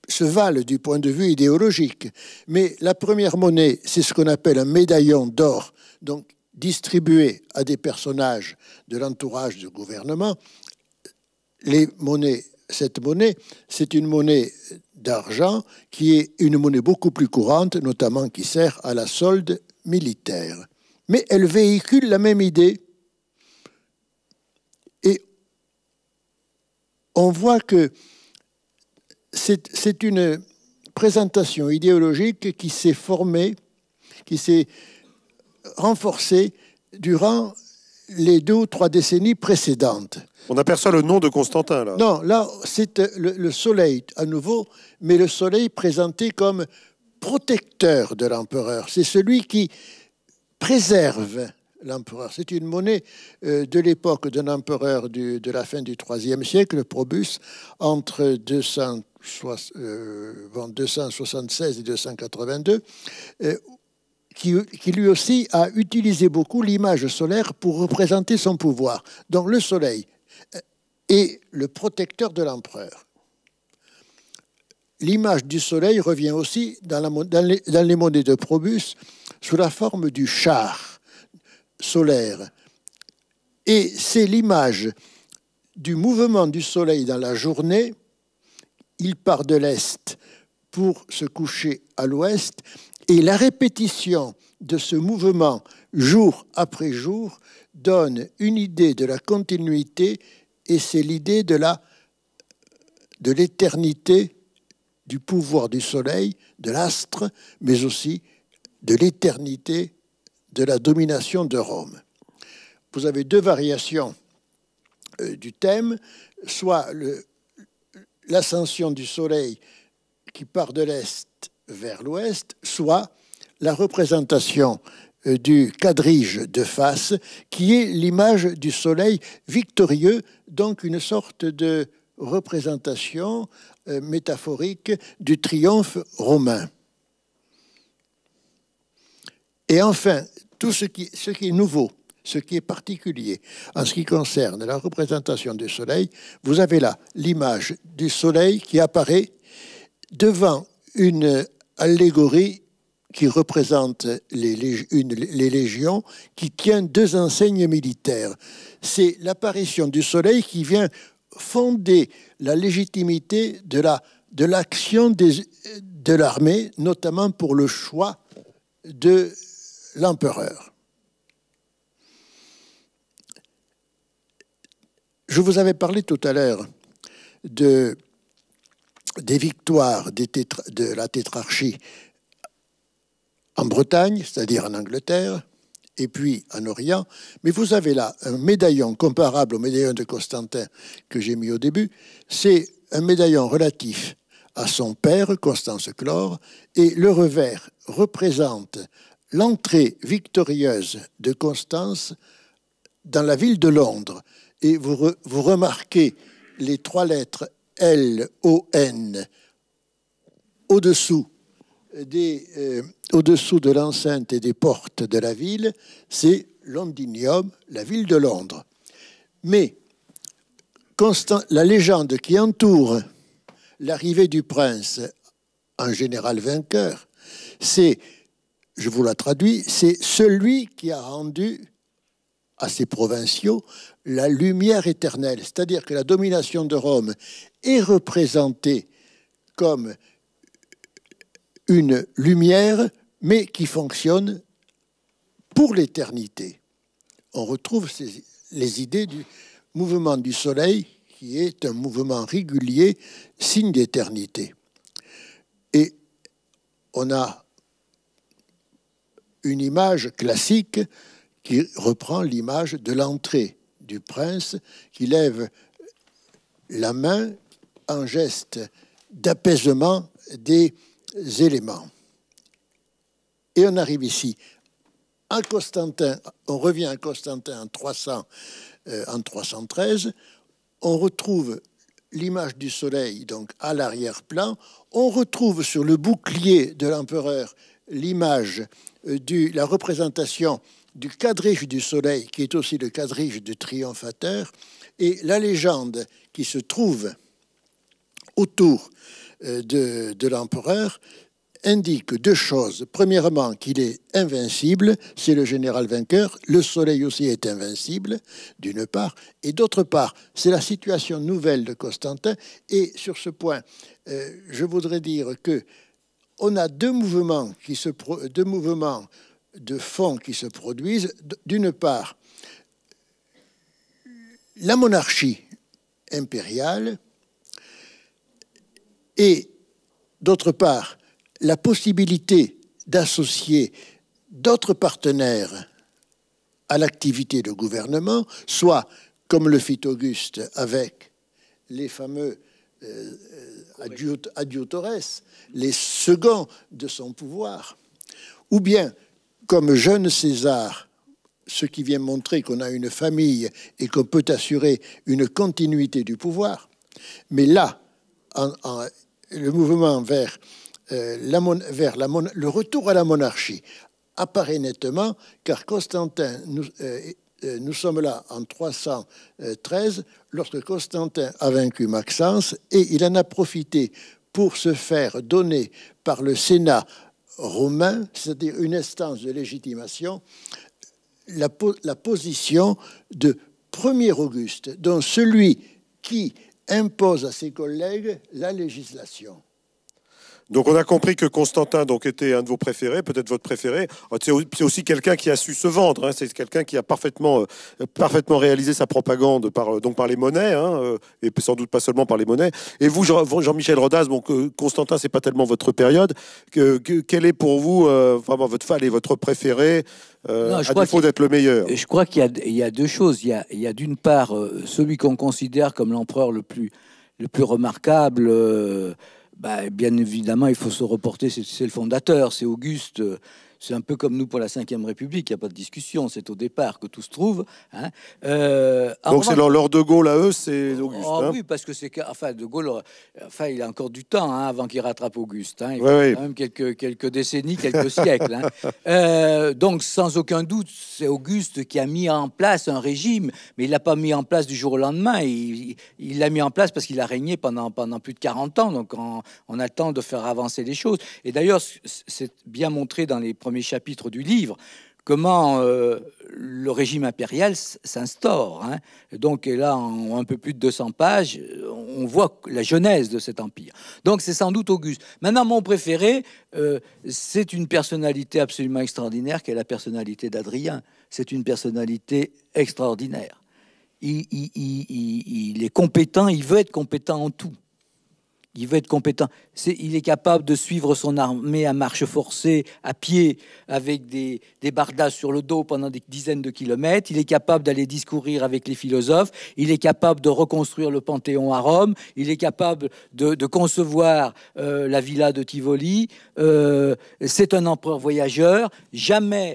se valent du point de vue idéologique, mais la première monnaie, c'est ce qu'on appelle un médaillon d'or, donc distribuée à des personnages de l'entourage du gouvernement les Cette monnaie, c'est une monnaie d'argent qui est une monnaie beaucoup plus courante, notamment qui sert à la solde militaire. Mais elle véhicule la même idée. Et on voit que c'est une présentation idéologique qui s'est formée, qui s'est Renforcé durant les deux ou trois décennies précédentes. On aperçoit le nom de Constantin, là. Non, là, c'est euh, le, soleil, à nouveau, mais le soleil présenté comme protecteur de l'empereur. C'est celui qui préserve l'empereur. C'est une monnaie euh, de l'époque d'un empereur de la fin du IIIe siècle, Probus, entre 276 euh, et 282, qui, lui aussi a utilisé beaucoup l'image solaire pour représenter son pouvoir. Donc le soleil est le protecteur de l'empereur. L'image du soleil revient aussi dans, dans les monnaies de Probus sous la forme du char solaire. Et c'est l'image du mouvement du soleil dans la journée. Il part de l'est pour se coucher à l'ouest et la répétition de ce mouvement jour après jour donne une idée de la continuité et c'est l'idée de de l'éternité du pouvoir du soleil, de l'astre, mais aussi de l'éternité de la domination de Rome. Vous avez deux variations euh, du thème, soit l'ascension du soleil qui part de l'est vers l'ouest, soit la représentation euh, du quadrige de face, qui est l'image du soleil victorieux, donc une sorte de représentation euh, métaphorique du triomphe romain. Et enfin, tout ce qui est nouveau, ce qui est particulier en ce qui concerne la représentation du soleil, vous avez là l'image du soleil qui apparaît devant une allégorie qui représente les, légions, qui tient deux enseignes militaires. C'est l'apparition du soleil qui vient fonder la légitimité de l'action de l'armée, notamment pour le choix de l'empereur. Je vous avais parlé tout à l'heure de des victoires de la tétrarchie en Bretagne, c'est-à-dire en Angleterre, et puis en Orient. Mais vous avez là un médaillon comparable au médaillon de Constantin que j'ai mis au début. C'est un médaillon relatif à son père, Constance Clore. et le revers représente l'entrée victorieuse de Constance dans la ville de Londres. Et vous remarquez les trois lettres L-O-N, au-dessous des, euh, au de l'enceinte et des portes de la ville, c'est Londinium, la ville de Londres. Mais la légende qui entoure l'arrivée du prince, en général vainqueur, c'est, je vous la traduis, c'est celui qui a rendu à ces provinciaux la lumière éternelle, c'est-à-dire que la domination de Rome est représentée comme une lumière, mais qui fonctionne pour l'éternité. On retrouve les idées du mouvement du soleil, qui est un mouvement régulier, signe d'éternité. Et on a une image classique qui reprend l'image de l'entrée du prince qui lève la main en geste d'apaisement des éléments. Et on arrive ici. À Constantin, on revient à Constantin en, 300, euh, en 313. On retrouve l'image du soleil donc à l'arrière-plan. On retrouve sur le bouclier de l'empereur l'image euh, de la représentation du quadrige du soleil, qui est aussi le quadrige du triomphateur, et la légende qui se trouve autour euh, de, l'empereur indique deux choses. Premièrement, qu'il est invincible, c'est le général vainqueur, le soleil aussi est invincible, d'une part, et d'autre part, c'est la situation nouvelle de Constantin, et sur ce point, euh, je voudrais dire que on a deux mouvements qui se deux mouvements de fonds qui se produisent. D'une part, la monarchie impériale et, d'autre part, la possibilité d'associer d'autres partenaires à l'activité de gouvernement, soit, comme le fit Auguste avec les fameux euh, euh les seconds de son pouvoir, ou bien comme jeune César, ce qui vient montrer qu'on a une famille et qu'on peut assurer une continuité du pouvoir. Mais là, le mouvement euh, vers, la mon, le retour à la monarchie apparaît nettement, car Constantin, nous, euh, euh, nous sommes là en 313, lorsque Constantin a vaincu Maxence, et il en a profité pour se faire donner par le Sénat romain, c'est-à-dire une instance de légitimation, la, position de premier Auguste, dont celui qui impose à ses collègues la législation. Donc on a compris que Constantin donc était un de vos préférés, peut-être votre préféré. Ah, c'est aussi quelqu'un qui a su se vendre. Hein. C'est quelqu'un qui a parfaitement, euh, parfaitement réalisé sa propagande par euh, donc par les monnaies hein, euh, et sans doute pas seulement par les monnaies. Et vous, Jean-Michel Rodas, Constantin, ce Constantin, c'est pas tellement votre période. Que, quel est pour vous vraiment votre fan et votre préféré à défaut d'être le meilleur Je crois qu'il y, a deux choses. Il y a, d'une part celui qu'on considère comme l'empereur le plus le plus remarquable bah, bien évidemment, il faut se reporter, c'est le fondateur, c'est Auguste. Euh, c'est un peu comme nous pour la Ve République, il n'y a pas de discussion, c'est au départ que tout se trouve. Hein. Euh, donc c'est leur, de Gaulle à eux, c'est ah Auguste. Oui, hein. parce que c'est enfin de Gaulle, enfin il a encore du temps hein, avant qu'il rattrape Auguste. Il quand même quelques, quelques décennies, quelques siècles. Euh, donc sans aucun doute, c'est Auguste qui a mis en place un régime, mais il l'a pas mis en place du jour au lendemain. Il l'a mis en place parce qu'il a régné pendant pendant plus de 40 ans. Donc on, on attend de faire avancer les choses. Et d'ailleurs, c'est bien montré dans les premier chapitres du livre, comment euh, le régime impérial s'instaure. Hein. Donc, là, en un peu plus de 200 pages, on voit la genèse de cet empire. Donc, c'est sans doute Auguste. Maintenant, mon préféré, euh, c'est une personnalité absolument extraordinaire, qui est la personnalité d'Adrien. C'est une personnalité extraordinaire. il est compétent, il veut être compétent en tout il veut être compétent. Est, il est capable de suivre son armée à marche forcée, à pied, avec des, bardas sur le dos pendant des dizaines de kilomètres. Il est capable d'aller discourir avec les philosophes. Il est capable de reconstruire le Panthéon à Rome. Il est capable de, concevoir euh, la villa de Tivoli. Euh, c'est un empereur voyageur. Jamais,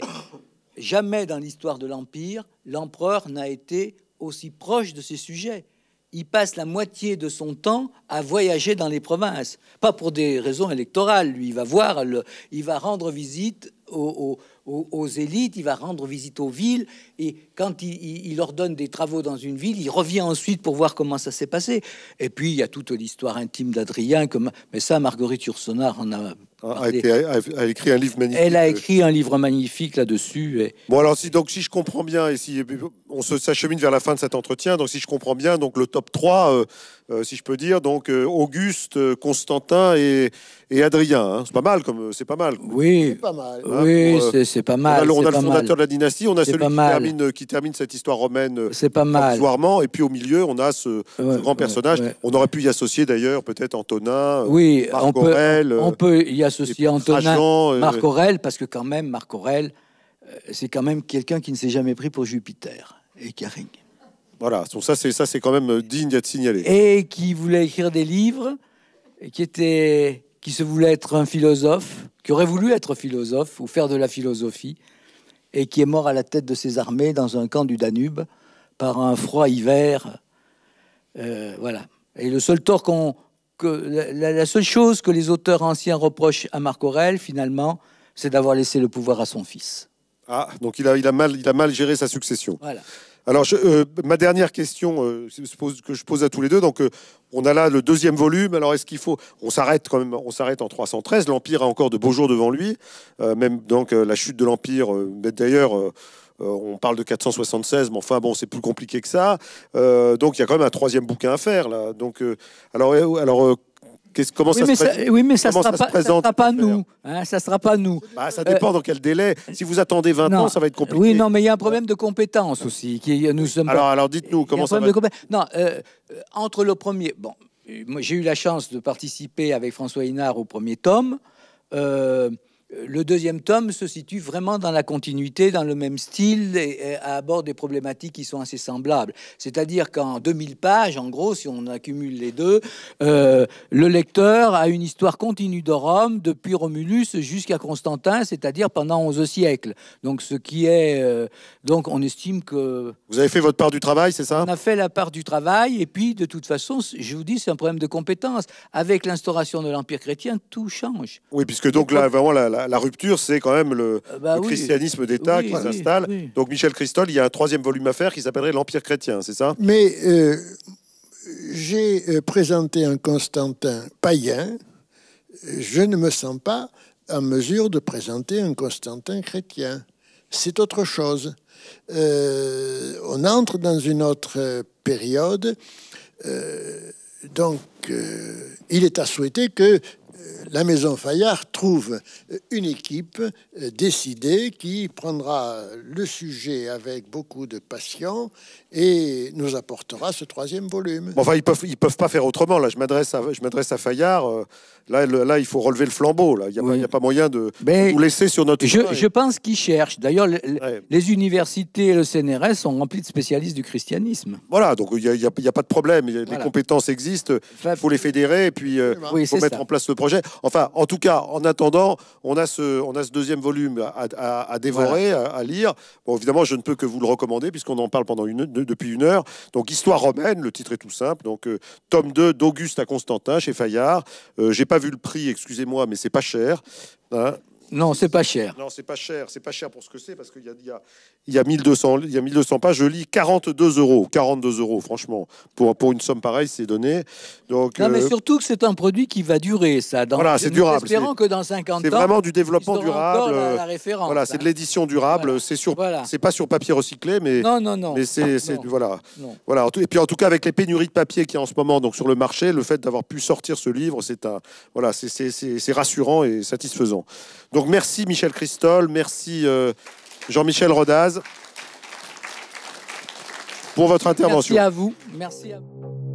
jamais dans l'histoire de l'Empire, l'empereur n'a été aussi proche de ses sujets il passe la moitié de son temps à voyager dans les provinces. Pas pour des raisons électorales, lui, il va voir, il va rendre visite aux, élites, il va rendre visite aux villes, et quand il, ordonne des travaux dans une ville, il revient ensuite pour voir comment ça s'est passé. Et puis, il y a toute l'histoire intime d'Adrien, mais ça, Marguerite Ursonnard en a Hein, a, écrit un livre magnifique. Elle a euh. écrit un livre magnifique là-dessus. Bon, alors, si, donc, si je comprends bien, et si on s'achemine vers la fin de cet entretien, donc, si je comprends bien, donc, le top 3, euh, euh, si je peux dire, donc, Auguste, Constantin et, et Adrien. Hein. C'est pas mal, comme c'est pas mal. Oui, c'est pas mal. Hein, c'est pas mal. On a, le fondateur de la dynastie, on a celui qui termine, qui termine, cette histoire romaine c'est pas mal. et puis au milieu, on a ce, grand personnage. On aurait pu y associer d'ailleurs peut-être Antonin, oui, on peut, on peut y associer associer Antonin, euh, Marc Aurel, parce que quand même, Marc Aurel, euh, c'est quand même quelqu'un qui ne s'est jamais pris pour Jupiter et Caring. Voilà, donc ça c'est ça c'est quand même euh, digne d'être signaler. Et qui voulait écrire des livres, et qui était, qui se voulait être un philosophe, qui aurait voulu être philosophe ou faire de la philosophie, et qui est mort à la tête de ses armées dans un camp du Danube par un froid hiver. voilà. Et le seul tort qu'on la, seule chose que les auteurs anciens reprochent à Marc Aurèle, finalement, c'est d'avoir laissé le pouvoir à son fils. Ah, donc il a, il mal, il a mal géré sa succession. Voilà. Alors, euh, ma dernière question euh, que je pose à tous les deux. Donc, euh, on a là le deuxième volume. Alors, est-ce qu'il faut. On s'arrête quand même, on s'arrête en 313. L'Empire a encore de beaux jours devant lui. même donc, la chute de l'Empire, d'ailleurs. Euh, on parle de 476, mais enfin bon, c'est plus compliqué que ça. Euh, donc il y a quand même un troisième bouquin à faire là. Donc euh, alors alors comment ça, mais se, présente oui, mais ça sera pas, sera pas nous. Hein, ça sera pas nous. Bah, ça dépend dans quel délai. Si vous attendez 20 ans, ça va être compliqué. Oui, non, mais il y a un problème de compétence aussi. Qui, nous sommes alors, alors dites-nous comment ça va. non, entre le premier. Bon, j'ai eu la chance de participer avec François Hinard au premier tome. Euh, le deuxième tome se situe vraiment dans la continuité, dans le même style, et, aborde des problématiques qui sont assez semblables. C'est-à-dire qu'en 2000 pages, en gros, si on accumule les deux, euh, le lecteur a une histoire continue de Rome, depuis Romulus jusqu'à Constantin, c'est-à-dire pendant 11 siècles. Donc, ce qui est. Euh, donc, on estime que. Vous avez fait votre part du travail, c'est ça On a fait la part du travail, et puis, de toute façon, je vous dis, c'est un problème de compétence. Avec l'instauration de l'Empire chrétien, tout change. Oui, puisque donc, là, vraiment, là. la la, rupture, c'est quand même le, euh, bah christianisme d'État qui s'installe. Donc Michel Christol, il y a un troisième volume à faire qui s'appellerait L'Empire chrétien, c'est ça Mais euh, j'ai euh, présenté un Constantin païen. Je ne me sens pas en mesure de présenter un Constantin chrétien. C'est autre chose. on entre dans une autre période. donc, il est à souhaiter que la Maison Fayard trouve une équipe euh, décidée qui prendra le sujet avec beaucoup de passion et nous apportera ce troisième volume. enfin, ils peuvent, ils peuvent pas faire autrement. Là, je m'adresse à, je m'adresse à Fayard. Euh, là, là, il faut relever le flambeau. il n'y a, pas moyen de nous laisser sur notre. Je, je pense qu'ils cherchent. D'ailleurs, les universités et le CNRS sont remplis de spécialistes du christianisme. Voilà, donc il n'y a, pas de problème. Les compétences existent. Il faut les fédérer et puis euh, il faut mettre en place le projet. Enfin, en tout cas, en attendant, on a ce, on a ce deuxième volume à, dévorer, à, lire. Bon, évidemment, je ne peux que vous le recommander puisqu'on en parle pendant une, depuis une heure. Donc, Histoire romaine, le titre est tout simple. Donc, euh, tome 2 d'Auguste à Constantin chez Fayard. Euh, j'ai pas vu le prix, excusez-moi, mais c'est pas cher. Hein. Non, c'est pas cher. Non, c'est pas cher. C'est pas cher pour ce que c'est parce qu'il y a, y, y, a 1200, y a 1200 pages. Je lis 42 euros. 42 euros, franchement. Pour, pour une somme pareille, c'est donné. Donc, non, mais euh, surtout que c'est un produit qui va durer, ça. Dans, voilà, c'est durable. Espérons que dans 50 ans. C'est vraiment du développement euh, hein. durable. voilà, c'est de l'édition durable. C'est sur, c'est pas sur papier recyclé, mais. Non, non, non. Mais c'est, voilà. Voilà. Et puis en tout cas, avec les pénuries de papier qui en ce moment donc sur le marché, le fait d'avoir pu sortir ce livre, c'est un, voilà, c'est, rassurant et satisfaisant merci Michel Christol, merci euh, Jean-Michel Rodaz pour votre intervention. Merci à vous.